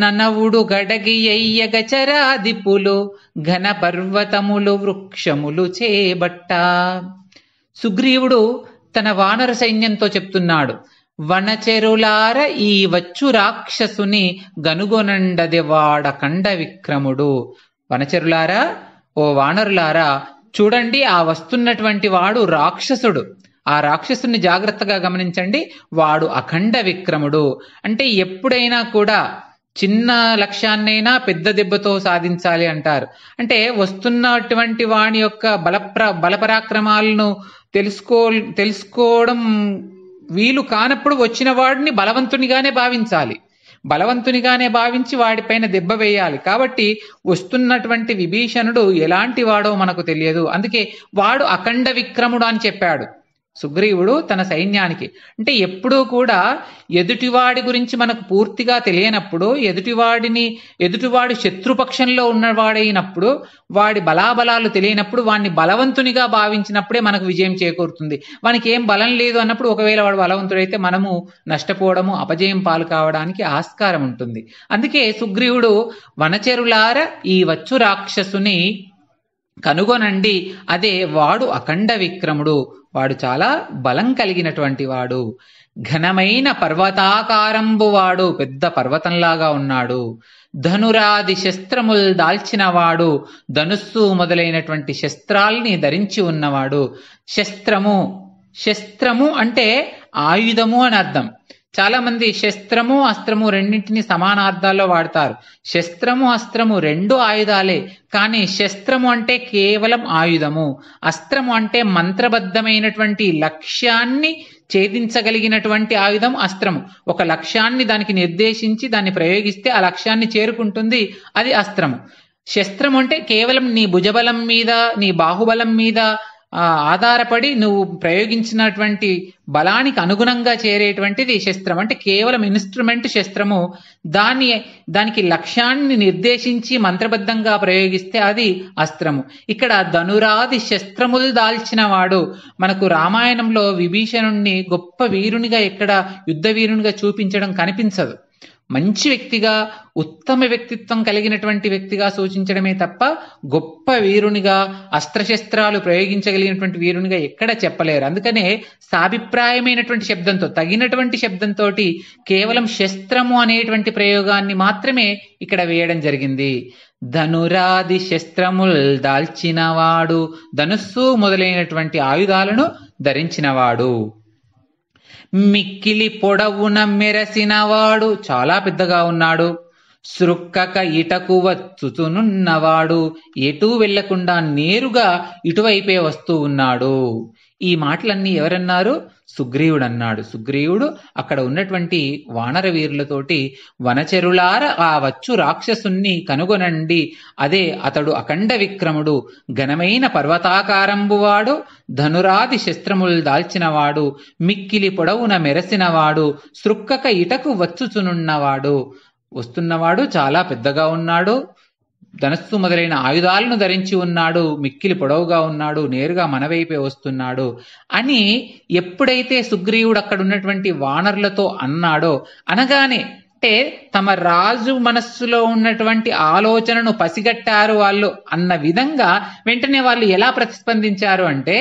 ననవుడు గడగి ఎయ్యగచరాదిపులు ఘన పర్వతములు వృక్షములు చేబట్టా సుగ్రీవుడు తన వానర సైన్యంతో చెప్తున్నాడు వనచెరులార ఈ వచ్చు రాక్షసుని గనుగొనండది వాడ కండ విక్రముడు వనచెరులారా ఓ వానరులారా చూడండి ఆ వస్తున్నటువంటి వాడు రాక్షసుడు ఆ రాక్షసుని జాగ్రత్తగా గమనించండి వాడు అఖండ విక్రముడు అంటే ఎప్పుడైనా కూడా చిన్న లక్ష్యాన్నైనా పెద్ద దెబ్బతో సాధించాలి అంటారు అంటే వస్తున్నటువంటి వాణి యొక్క బలప్ర బలపరాక్రమాలను తెలుసుకో తెలుసుకోవడం వీలు కానప్పుడు వచ్చిన వాడిని బలవంతునిగానే భావించాలి బలవంతునిగానే భావించి వాడిపైన దెబ్బ వేయాలి కాబట్టి వస్తున్నటువంటి విభీషణుడు ఎలాంటి వాడో మనకు తెలియదు అందుకే వాడు అఖండ విక్రముడు అని చెప్పాడు సుగ్రీవుడు తన సైన్యానికి అంటే ఎప్పుడూ కూడా ఎదుటివాడి గురించి మనకు పూర్తిగా తెలియనప్పుడు ఎదుటివాడిని ఎదుటివాడు శత్రుపక్షంలో ఉన్నవాడైనప్పుడు వాడి బలాబలాలు తెలియనప్పుడు వాడిని బలవంతునిగా భావించినప్పుడే మనకు విజయం చేకూరుతుంది వానికి ఏం బలం లేదు అన్నప్పుడు ఒకవేళ వాడు బలవంతుడైతే మనము నష్టపోవడము అపజయం పాలు కావడానికి ఆస్కారం ఉంటుంది అందుకే సుగ్రీవుడు వనచెరులార ఈ వచ్చు రాక్షసుని కనుగొనండి అదే వాడు అఖండ విక్రముడు వాడు చాలా బలం కలిగినటువంటి వాడు ఘనమైన పర్వతాకారంబు వాడు పెద్ద పర్వతంలాగా ఉన్నాడు ధనురాది శస్త్రములు దాల్చినవాడు ధనుస్సు మొదలైనటువంటి శస్త్రాల్ని ధరించి ఉన్నవాడు శస్త్రము శస్త్రము అంటే ఆయుధము అని అర్థం చాలా మంది శస్త్రము అస్త్రము రెండింటిని సమానార్థాల్లో వాడతారు శస్త్రము అస్త్రము రెండు ఆయుధాలే కానీ శస్త్రము అంటే కేవలం ఆయుధము అస్త్రము అంటే మంత్రబద్ధమైనటువంటి లక్ష్యాన్ని ఛేదించగలిగినటువంటి ఆయుధం అస్త్రము ఒక లక్ష్యాన్ని దానికి నిర్దేశించి దాన్ని ప్రయోగిస్తే ఆ లక్ష్యాన్ని చేరుకుంటుంది అది అస్త్రము శస్త్రం అంటే కేవలం నీ భుజబలం మీద నీ బాహుబలం మీద ఆధారపడి నువ్వు ప్రయోగించినటువంటి బలానికి అనుగుణంగా చేరేటువంటిది శస్త్రం అంటే కేవలం ఇన్స్ట్రుమెంట్ శస్త్రము దాన్ని దానికి లక్ష్యాన్ని నిర్దేశించి మంత్రబద్ధంగా ప్రయోగిస్తే అది అస్త్రము ఇక్కడ ధనురాది శస్త్రములు దాల్చిన వాడు మనకు రామాయణంలో విభీషణుణ్ణి గొప్ప వీరునిగా ఇక్కడ యుద్ధ వీరునిగా చూపించడం కనిపించదు మంచి వ్యక్తిగా ఉత్తమ వ్యక్తిత్వం కలిగినటువంటి వ్యక్తిగా సూచించడమే తప్ప గొప్ప వీరునిగా అస్త్రశస్త్రాలు ప్రయోగించగలిగినటువంటి వీరునిగా ఎక్కడ చెప్పలేరు అందుకనే సాభిప్రాయమైనటువంటి శబ్దంతో తగినటువంటి శబ్దంతో కేవలం శస్త్రము అనేటువంటి ప్రయోగాన్ని మాత్రమే ఇక్కడ వేయడం జరిగింది ధనురాది శస్త్రముల్ దాల్చినవాడు ధనుస్సు మొదలైనటువంటి ఆయుధాలను ధరించినవాడు మిక్కిలి పొడవున మెరసినవాడు చాలా పెద్దగా ఉన్నాడు సృక్కక ఇటకు వచ్చుచునున్నవాడు ఎటూ వెళ్లకుండా నేరుగా ఇటువైపే వస్తూ ఉన్నాడు ఈ మాటలన్నీ ఎవరన్నారు సుగ్రీవుడన్నాడు సుగ్రీవుడు అక్కడ ఉన్నటువంటి వానర వీరులతోటి వనచరులార ఆ వచ్చు రాక్షసుణ్ణి కనుగొనండి అదే అతడు అఖండ విక్రముడు ఘనమైన పర్వతాకారంబువాడు ధనురాది శస్త్రములు దాల్చినవాడు మిక్కిలి పొడవున మెరసినవాడు సృక్కక ఇటకు వచ్చుచునున్నవాడు వస్తున్నవాడు చాలా పెద్దగా ఉన్నాడు ధనస్సు మొదలైన ఆయుధాలను ధరించి ఉన్నాడు మిక్కిలి పొడవుగా ఉన్నాడు నేరుగా మనవైపే వస్తున్నాడు అని ఎప్పుడైతే సుగ్రీవుడు అక్కడ ఉన్నటువంటి వానరులతో అన్నాడో అనగానే అంటే తమ రాజు మనస్సులో ఉన్నటువంటి ఆలోచనను పసిగట్టారు వాళ్ళు అన్న విధంగా వెంటనే వాళ్ళు ఎలా ప్రతిస్పందించారు అంటే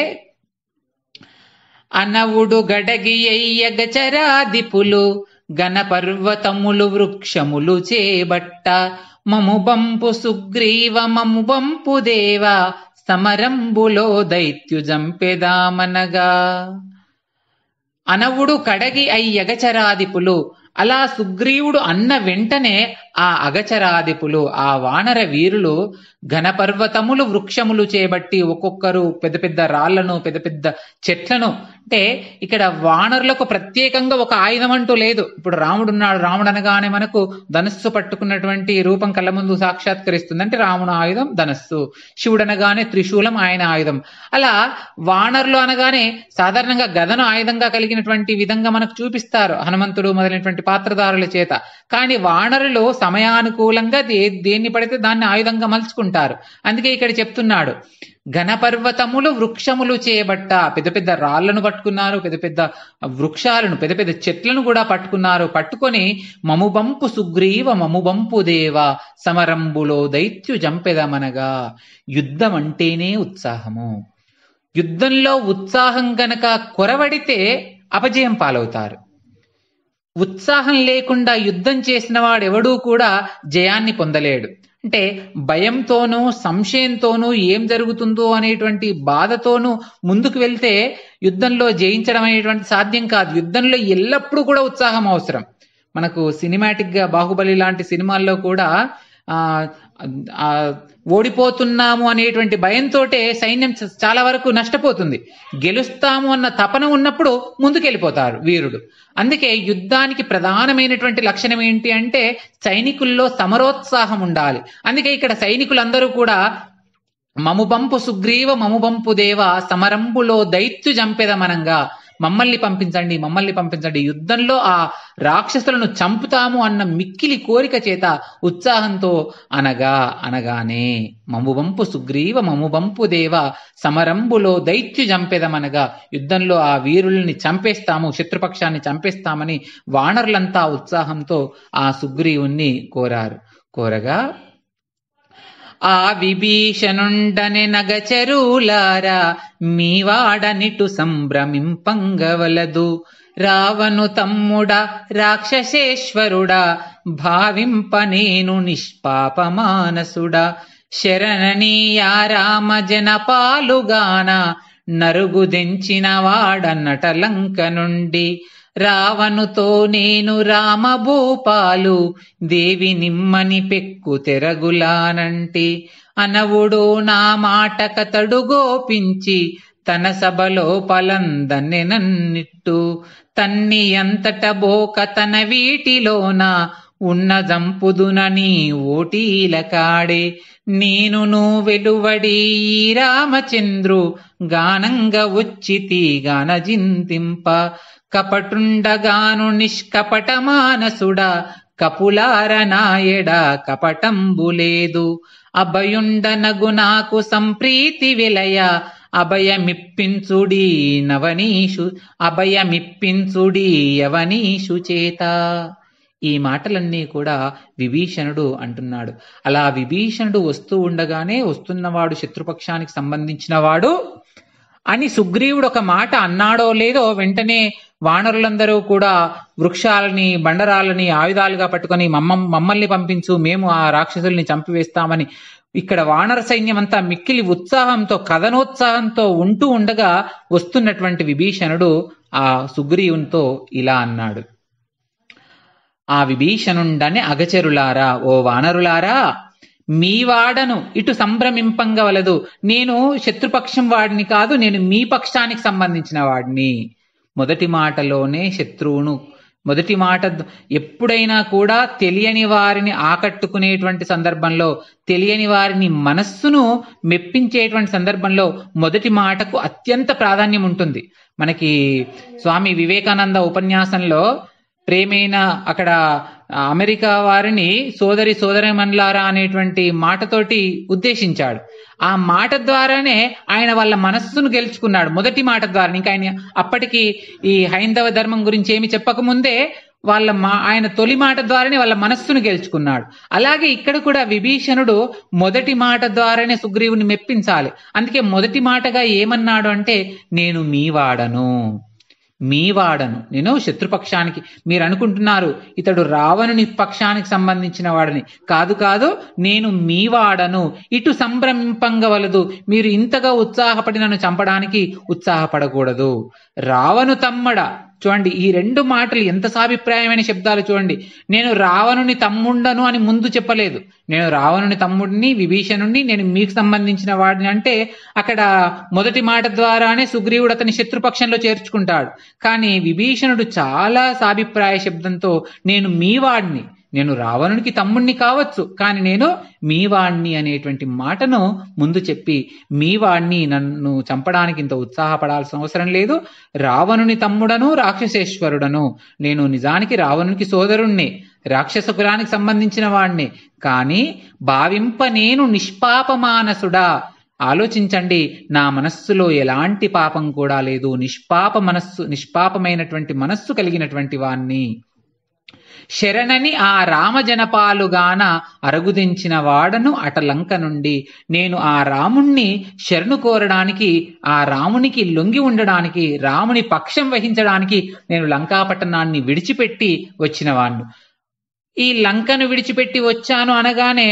అనవుడు గడగి అయ్యగచరాదిపులు గణపర్వతములు పర్వతములు వృక్షములు చేబట్ట మము బంపు సుగ్రీవ మము బంపు దేవ సమరంబులో దైత్యు జంపెదామనగా అనవుడు కడగి అయ్యగచరాదిపులు అలా సుగ్రీవుడు అన్న వెంటనే ఆ అగచరాదిపులు ఆ వానర వీరులు ఘనపర్వతములు వృక్షములు చేబట్టి ఒక్కొక్కరు పెద్ద పెద్ద రాళ్లను పెద్ద పెద్ద చెట్లను అంటే ఇక్కడ వానరులకు ప్రత్యేకంగా ఒక ఆయుధం అంటూ లేదు ఇప్పుడు రాముడు ఉన్నాడు రాముడు అనగానే మనకు ధనస్సు పట్టుకున్నటువంటి రూపం కళ్ళ ముందు సాక్షాత్కరిస్తుంది అంటే రాముడు ఆయుధం ధనస్సు శివుడు అనగానే త్రిశూలం ఆయన ఆయుధం అలా వానరులు అనగానే సాధారణంగా గదను ఆయుధంగా కలిగినటువంటి విధంగా మనకు చూపిస్తారు హనుమంతుడు మొదలైనటువంటి పాత్రధారుల చేత కానీ వానరులు సమయానుకూలంగా దేన్ని పడితే దాన్ని ఆయుధంగా మలుచుకుంటారు అందుకే ఇక్కడ చెప్తున్నాడు ఘనపర్వతములు వృక్షములు చేయబట్ట పెద్ద పెద్ద రాళ్లను పట్టుకున్నారు పెద్ద పెద్ద వృక్షాలను పెద్ద పెద్ద చెట్లను కూడా పట్టుకున్నారు పట్టుకొని మముబంపు సుగ్రీవ మముబంపు దేవ సమరంబులో దైత్యు జంపెదమనగా యుద్ధం అంటేనే ఉత్సాహము యుద్ధంలో ఉత్సాహం గనక కొరవడితే అపజయం పాలవుతారు ఉత్సాహం లేకుండా యుద్ధం చేసిన వాడెవడూ కూడా జయాన్ని పొందలేడు అంటే భయంతోనూ సంశయంతోనూ ఏం జరుగుతుందో అనేటువంటి బాధతోనూ ముందుకు వెళ్తే యుద్ధంలో జయించడం అనేటువంటి సాధ్యం కాదు యుద్ధంలో ఎల్లప్పుడూ కూడా ఉత్సాహం అవసరం మనకు సినిమాటిక్ గా బాహుబలి లాంటి సినిమాల్లో కూడా ఓడిపోతున్నాము అనేటువంటి భయంతో సైన్యం చాలా వరకు నష్టపోతుంది గెలుస్తాము అన్న తపన ఉన్నప్పుడు ముందుకెళ్ళిపోతారు వీరుడు అందుకే యుద్ధానికి ప్రధానమైనటువంటి లక్షణం ఏంటి అంటే సైనికుల్లో సమరోత్సాహం ఉండాలి అందుకే ఇక్కడ సైనికులందరూ కూడా మముబంపు సుగ్రీవ మముబంపు దేవ సమరంబులో దైత్యు జంపెదమనంగా మమ్మల్ని పంపించండి మమ్మల్ని పంపించండి యుద్ధంలో ఆ రాక్షసులను చంపుతాము అన్న మిక్కిలి కోరిక చేత ఉత్సాహంతో అనగా అనగానే మమ్ముబంపు సుగ్రీవ మమ్ముబంపు దేవ సమరంబులో దైత్యు చంపేదమనగా యుద్ధంలో ఆ వీరుల్ని చంపేస్తాము శత్రుపక్షాన్ని చంపేస్తామని వానరులంతా ఉత్సాహంతో ఆ సుగ్రీవుణ్ణి కోరారు కోరగా ఆ విభీషణుండని మీ వాడనిటు సంభ్రమింపంగవలదు రావను తమ్ముడా రాక్షసేశ్వరుడా భావింప నేను నిష్పాపమానసుడా శరణనీయా రామ జనపాలుగాన నరుగు దించిన వాడన్నటలంక నుండి రావణుతో నేను రామభూపాలు దేవి నిమ్మని పెక్కు తెరగులానంటి అనవుడు నా మాట కతడు గోపించి తన సభలో నన్నిట్టు తన్ని ఎంతట బోక తన వీటిలోన ఉన్న జంపుదునని ఓటీల కాడే నేను నువ్వు వెలువడి రామచంద్రు గానంగా వచ్చితి గానజింతింప కపటుండగాను నిష్కపట మానసుడా కపులార నాయడ కపటంబు లేదు అభయుండనగు నాకు సంప్రీతి విలయ అభయమిప్పించుడి నవనీషు అభయమిప్పించుడి యవనీషు చేత ఈ మాటలన్నీ కూడా విభీషణుడు అంటున్నాడు అలా విభీషణుడు వస్తూ ఉండగానే వస్తున్నవాడు శత్రుపక్షానికి సంబంధించినవాడు అని సుగ్రీవుడు ఒక మాట అన్నాడో లేదో వెంటనే వానరులందరూ కూడా వృక్షాలని బండరాలని ఆయుధాలుగా పట్టుకొని మమ్మ మమ్మల్ని పంపించు మేము ఆ రాక్షసుల్ని చంపివేస్తామని ఇక్కడ వానర సైన్యం అంతా మిక్కిలి ఉత్సాహంతో కథనోత్సాహంతో ఉంటూ ఉండగా వస్తున్నటువంటి విభీషణుడు ఆ సుగ్రీవునితో ఇలా అన్నాడు ఆ విభీషణుండని అగచరులారా ఓ వానరులారా మీ వాడను ఇటు సంభ్రమింపంగవలదు నేను శత్రుపక్షం వాడిని కాదు నేను మీ పక్షానికి సంబంధించిన వాడిని మొదటి మాటలోనే శత్రువును మొదటి మాట ఎప్పుడైనా కూడా తెలియని వారిని ఆకట్టుకునేటువంటి సందర్భంలో తెలియని వారిని మనస్సును మెప్పించేటువంటి సందర్భంలో మొదటి మాటకు అత్యంత ప్రాధాన్యం ఉంటుంది మనకి స్వామి వివేకానంద ఉపన్యాసంలో ప్రేమైన అక్కడ అమెరికా వారిని సోదరి సోదరిమన్లారా అనేటువంటి మాటతోటి ఉద్దేశించాడు ఆ మాట ద్వారానే ఆయన వాళ్ళ మనస్సును గెలుచుకున్నాడు మొదటి మాట ద్వారా ఇంకా ఆయన అప్పటికి ఈ హైందవ ధర్మం గురించి ఏమి చెప్పకముందే వాళ్ళ మా ఆయన తొలి మాట ద్వారానే వాళ్ళ మనస్సును గెలుచుకున్నాడు అలాగే ఇక్కడ కూడా విభీషణుడు మొదటి మాట ద్వారానే సుగ్రీవుని మెప్పించాలి అందుకే మొదటి మాటగా ఏమన్నాడు అంటే నేను మీవాడను మీవాడను నేను శత్రుపక్షానికి మీరు అనుకుంటున్నారు ఇతడు రావణుని పక్షానికి సంబంధించిన వాడని కాదు కాదు నేను మీవాడను ఇటు సంభ్రమింపంగవలదు మీరు ఇంతగా ఉత్సాహపడి నన్ను చంపడానికి ఉత్సాహపడకూడదు రావణు తమ్మడ చూడండి ఈ రెండు మాటలు ఎంత సాభిప్రాయమైన శబ్దాలు చూడండి నేను రావణుని తమ్ముండను అని ముందు చెప్పలేదు నేను రావణుని తమ్ముడిని విభీషణుణ్ణి నేను మీకు సంబంధించిన వాడిని అంటే అక్కడ మొదటి మాట ద్వారానే సుగ్రీవుడు అతని శత్రుపక్షంలో చేర్చుకుంటాడు కానీ విభీషణుడు చాలా సాభిప్రాయ శబ్దంతో నేను మీ వాడిని నేను రావణునికి తమ్ముణ్ణి కావచ్చు కానీ నేను మీ వాణ్ణి అనేటువంటి మాటను ముందు చెప్పి మీ వాణ్ణి నన్ను చంపడానికి ఇంత ఉత్సాహపడాల్సిన అవసరం లేదు రావణుని తమ్ముడను రాక్షసేశ్వరుడను నేను నిజానికి రావణునికి సోదరుణ్ణి రాక్షస సంబంధించిన వాణ్ణి కానీ భావింప నేను నిష్పాపమానసుడా ఆలోచించండి నా మనస్సులో ఎలాంటి పాపం కూడా లేదు నిష్పాప మనస్సు నిష్పాపమైనటువంటి మనస్సు కలిగినటువంటి వాణ్ణి శరణని ఆ రామజనపాలుగాన అరుగుదించిన వాడను అటలంక నుండి నేను ఆ రాముణ్ణి శరణు కోరడానికి ఆ రామునికి లొంగి ఉండడానికి రాముని పక్షం వహించడానికి నేను లంకాపట్టణాన్ని విడిచిపెట్టి వచ్చినవాణ్ణు ఈ లంకను విడిచిపెట్టి వచ్చాను అనగానే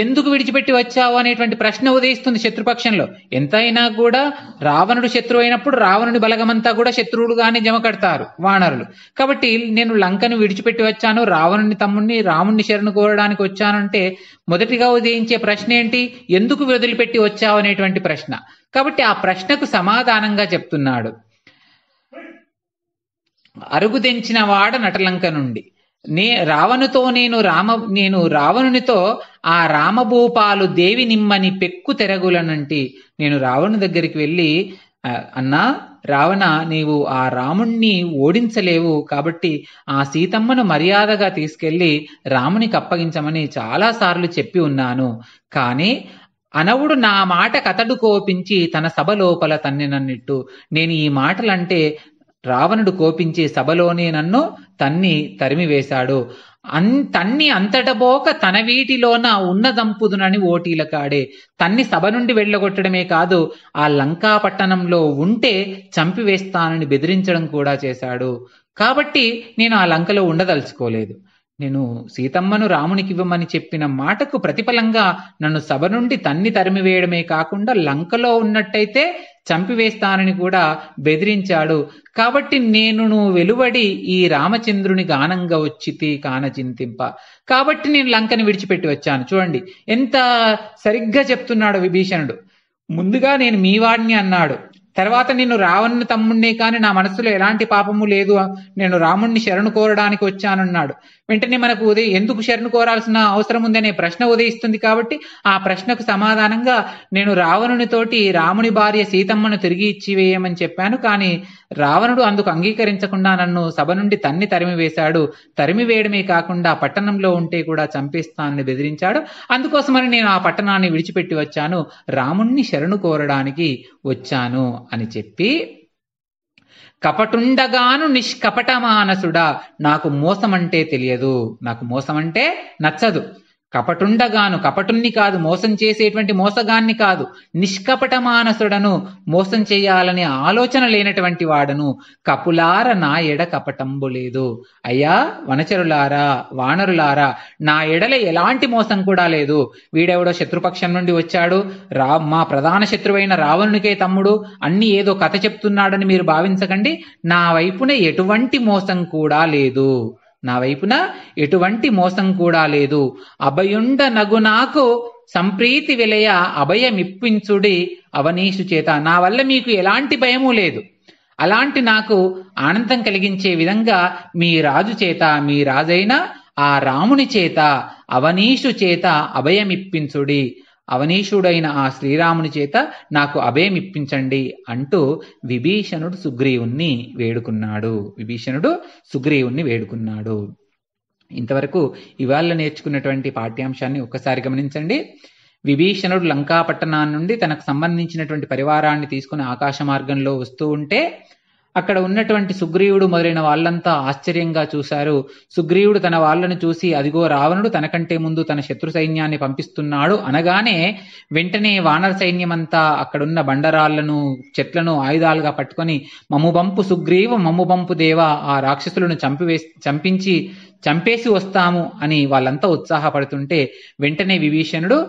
ఎందుకు విడిచిపెట్టి వచ్చావు అనేటువంటి ప్రశ్న ఉదయిస్తుంది శత్రుపక్షంలో ఎంతైనా కూడా రావణుడు శత్రువు అయినప్పుడు రావణుడి బలగమంతా కూడా శత్రువులుగానే జమ కడతారు వానరులు కాబట్టి నేను లంకను విడిచిపెట్టి వచ్చాను రావణుని తమ్ముణ్ణి రాముణ్ణి శరణు కోరడానికి వచ్చానంటే మొదటిగా ఉదయించే ప్రశ్న ఏంటి ఎందుకు వదిలిపెట్టి వచ్చావు అనేటువంటి ప్రశ్న కాబట్టి ఆ ప్రశ్నకు సమాధానంగా చెప్తున్నాడు అరుగు తెంచిన వాడ నటలంక నుండి నే రావణుతో నేను రామ నేను రావణునితో ఆ రామభూపాలు దేవి నిమ్మని పెక్కు తెరగులనంటి నేను రావణు దగ్గరికి వెళ్ళి అన్నా రావణ నీవు ఆ రాముణ్ణి ఓడించలేవు కాబట్టి ఆ సీతమ్మను మర్యాదగా తీసుకెళ్లి రామునికి అప్పగించమని చాలాసార్లు చెప్పి ఉన్నాను కానీ అనవుడు నా మాట కథడు కోపించి తన సభ లోపల తన్నినన్నిట్టు నేను ఈ మాటలంటే రావణుడు కోపించే సభలోనే నన్ను తన్ని తరిమివేశాడు అన్ తన్ని అంతటబోక తన వీటిలోన ఉన్న దంపుదునని ఓటీల కాడే తన్ని సభ నుండి వెళ్ళగొట్టడమే కాదు ఆ లంకా పట్టణంలో ఉంటే చంపివేస్తానని బెదిరించడం కూడా చేశాడు కాబట్టి నేను ఆ లంకలో ఉండదలుచుకోలేదు నేను సీతమ్మను రామునికి ఇవ్వమని చెప్పిన మాటకు ప్రతిఫలంగా నన్ను సభ నుండి తన్ని తరిమివేయడమే కాకుండా లంకలో ఉన్నట్టయితే చంపివేస్తానని కూడా బెదిరించాడు కాబట్టి నేను నువ్వు వెలువడి ఈ రామచంద్రుని గానంగా వచ్చితి కానచింతింప కాబట్టి నేను లంకని విడిచిపెట్టి వచ్చాను చూడండి ఎంత సరిగ్గా చెప్తున్నాడు విభీషణుడు ముందుగా నేను మీ వాడిని అన్నాడు తర్వాత నేను రావణ్ణి తమ్ముణ్ణే కానీ నా మనసులో ఎలాంటి పాపము లేదు నేను రాముణ్ణి శరణు కోరడానికి వచ్చానన్నాడు వెంటనే మనకు ఉదయం ఎందుకు శరణు కోరాల్సిన అవసరం ఉందనే ప్రశ్న ఉదయిస్తుంది కాబట్టి ఆ ప్రశ్నకు సమాధానంగా నేను రావణునితోటి రాముని భార్య సీతమ్మను తిరిగి వేయమని చెప్పాను కానీ రావణుడు అందుకు అంగీకరించకుండా నన్ను సభ నుండి తన్ని తరిమివేశాడు తరిమివేయడమే కాకుండా పట్టణంలో ఉంటే కూడా చంపేస్తానని బెదిరించాడు అందుకోసమని నేను ఆ పట్టణాన్ని విడిచిపెట్టి వచ్చాను రాముణ్ణి శరణు కోరడానికి వచ్చాను అని చెప్పి కపటుండగాను నిష్కపట మానసుడా నాకు మోసమంటే తెలియదు నాకు మోసమంటే నచ్చదు కపటుండగాను కపటుణ్ణి కాదు మోసం చేసేటువంటి మోసగాన్ని కాదు నిష్కపట మానసుడను మోసం చేయాలనే ఆలోచన లేనటువంటి వాడను కపులార నా ఎడ కపటంబు లేదు అయ్యా వనచరులారా వానరులారా నా ఎడల ఎలాంటి మోసం కూడా లేదు వీడెవడో శత్రుపక్షం నుండి వచ్చాడు రా మా ప్రధాన శత్రువైన రావణునికే తమ్ముడు అన్ని ఏదో కథ చెప్తున్నాడని మీరు భావించకండి నా వైపున ఎటువంటి మోసం కూడా లేదు నా వైపున ఎటువంటి మోసం కూడా లేదు అభయుండ నగు నాకు సంప్రీతి విలయ అభయమిప్పించుడి అవనీషు చేత నా వల్ల మీకు ఎలాంటి భయము లేదు అలాంటి నాకు ఆనందం కలిగించే విధంగా మీ రాజు చేత మీ రాజైన ఆ రాముని చేత అవనీషు చేత అభయమిప్పించుడి అవనీషుడైన ఆ శ్రీరాముని చేత నాకు అభయమిప్పించండి అంటూ విభీషణుడు సుగ్రీవుణ్ణి వేడుకున్నాడు విభీషణుడు సుగ్రీవుణ్ణి వేడుకున్నాడు ఇంతవరకు ఇవాళ నేర్చుకున్నటువంటి పాఠ్యాంశాన్ని ఒక్కసారి గమనించండి విభీషణుడు లంకాపట్టణాన్ని నుండి తనకు సంబంధించినటువంటి పరివారాన్ని తీసుకుని ఆకాశ మార్గంలో వస్తూ ఉంటే అక్కడ ఉన్నటువంటి సుగ్రీవుడు మొదలైన వాళ్ళంతా ఆశ్చర్యంగా చూశారు సుగ్రీవుడు తన వాళ్ళను చూసి అదిగో రావణుడు తనకంటే ముందు తన శత్రు సైన్యాన్ని పంపిస్తున్నాడు అనగానే వెంటనే వానర సైన్యమంతా అక్కడున్న బండరాళ్లను చెట్లను ఆయుధాలుగా పట్టుకొని మమ్ముబంపు సుగ్రీవు మమ్ముబంపు దేవ ఆ రాక్షసులను చంపివే చంపించి చంపేసి వస్తాము అని వాళ్ళంతా ఉత్సాహపడుతుంటే వెంటనే విభీషణుడు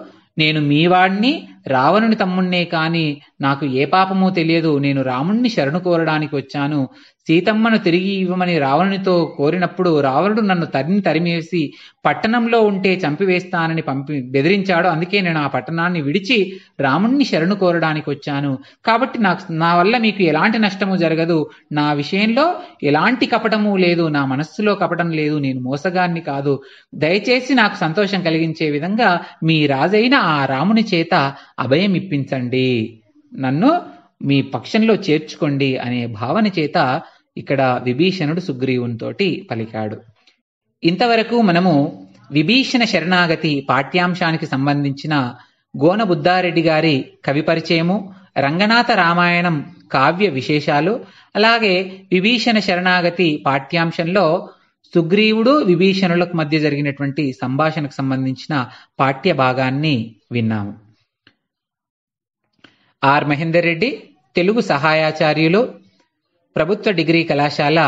నేను వాడిని రావణుని తమ్ముణ్ణే కాని నాకు ఏ పాపమూ తెలియదు నేను రాముణ్ణి శరణు కోరడానికి వచ్చాను సీతమ్మను తిరిగి ఇవ్వమని రావణునితో కోరినప్పుడు రావణుడు నన్ను తరిని తరిమేసి పట్టణంలో ఉంటే చంపివేస్తానని పంపి బెదిరించాడు అందుకే నేను ఆ పట్టణాన్ని విడిచి రాముణ్ణి శరణు కోరడానికి వచ్చాను కాబట్టి నాకు నా వల్ల మీకు ఎలాంటి నష్టము జరగదు నా విషయంలో ఎలాంటి కపటము లేదు నా మనస్సులో కపటం లేదు నేను మోసగాన్ని కాదు దయచేసి నాకు సంతోషం కలిగించే విధంగా మీ రాజైన ఆ రాముని చేత అభయం ఇప్పించండి నన్ను మీ పక్షంలో చేర్చుకోండి అనే భావన చేత ఇక్కడ విభీషణుడు సుగ్రీవునితోటి పలికాడు ఇంతవరకు మనము విభీషణ శరణాగతి పాఠ్యాంశానికి సంబంధించిన గోన బుద్ధారెడ్డి గారి కవి పరిచయము రంగనాథ రామాయణం కావ్య విశేషాలు అలాగే విభీషణ శరణాగతి పాఠ్యాంశంలో సుగ్రీవుడు విభీషణులకు మధ్య జరిగినటువంటి సంభాషణకు సంబంధించిన పాఠ్య భాగాన్ని విన్నాము ఆర్ మహేందర్ రెడ్డి తెలుగు సహాయాచార్యులు ప్రభుత్వ డిగ్రీ కళాశాల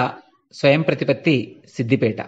స్వయం ప్రతిపత్తి సిద్దిపేట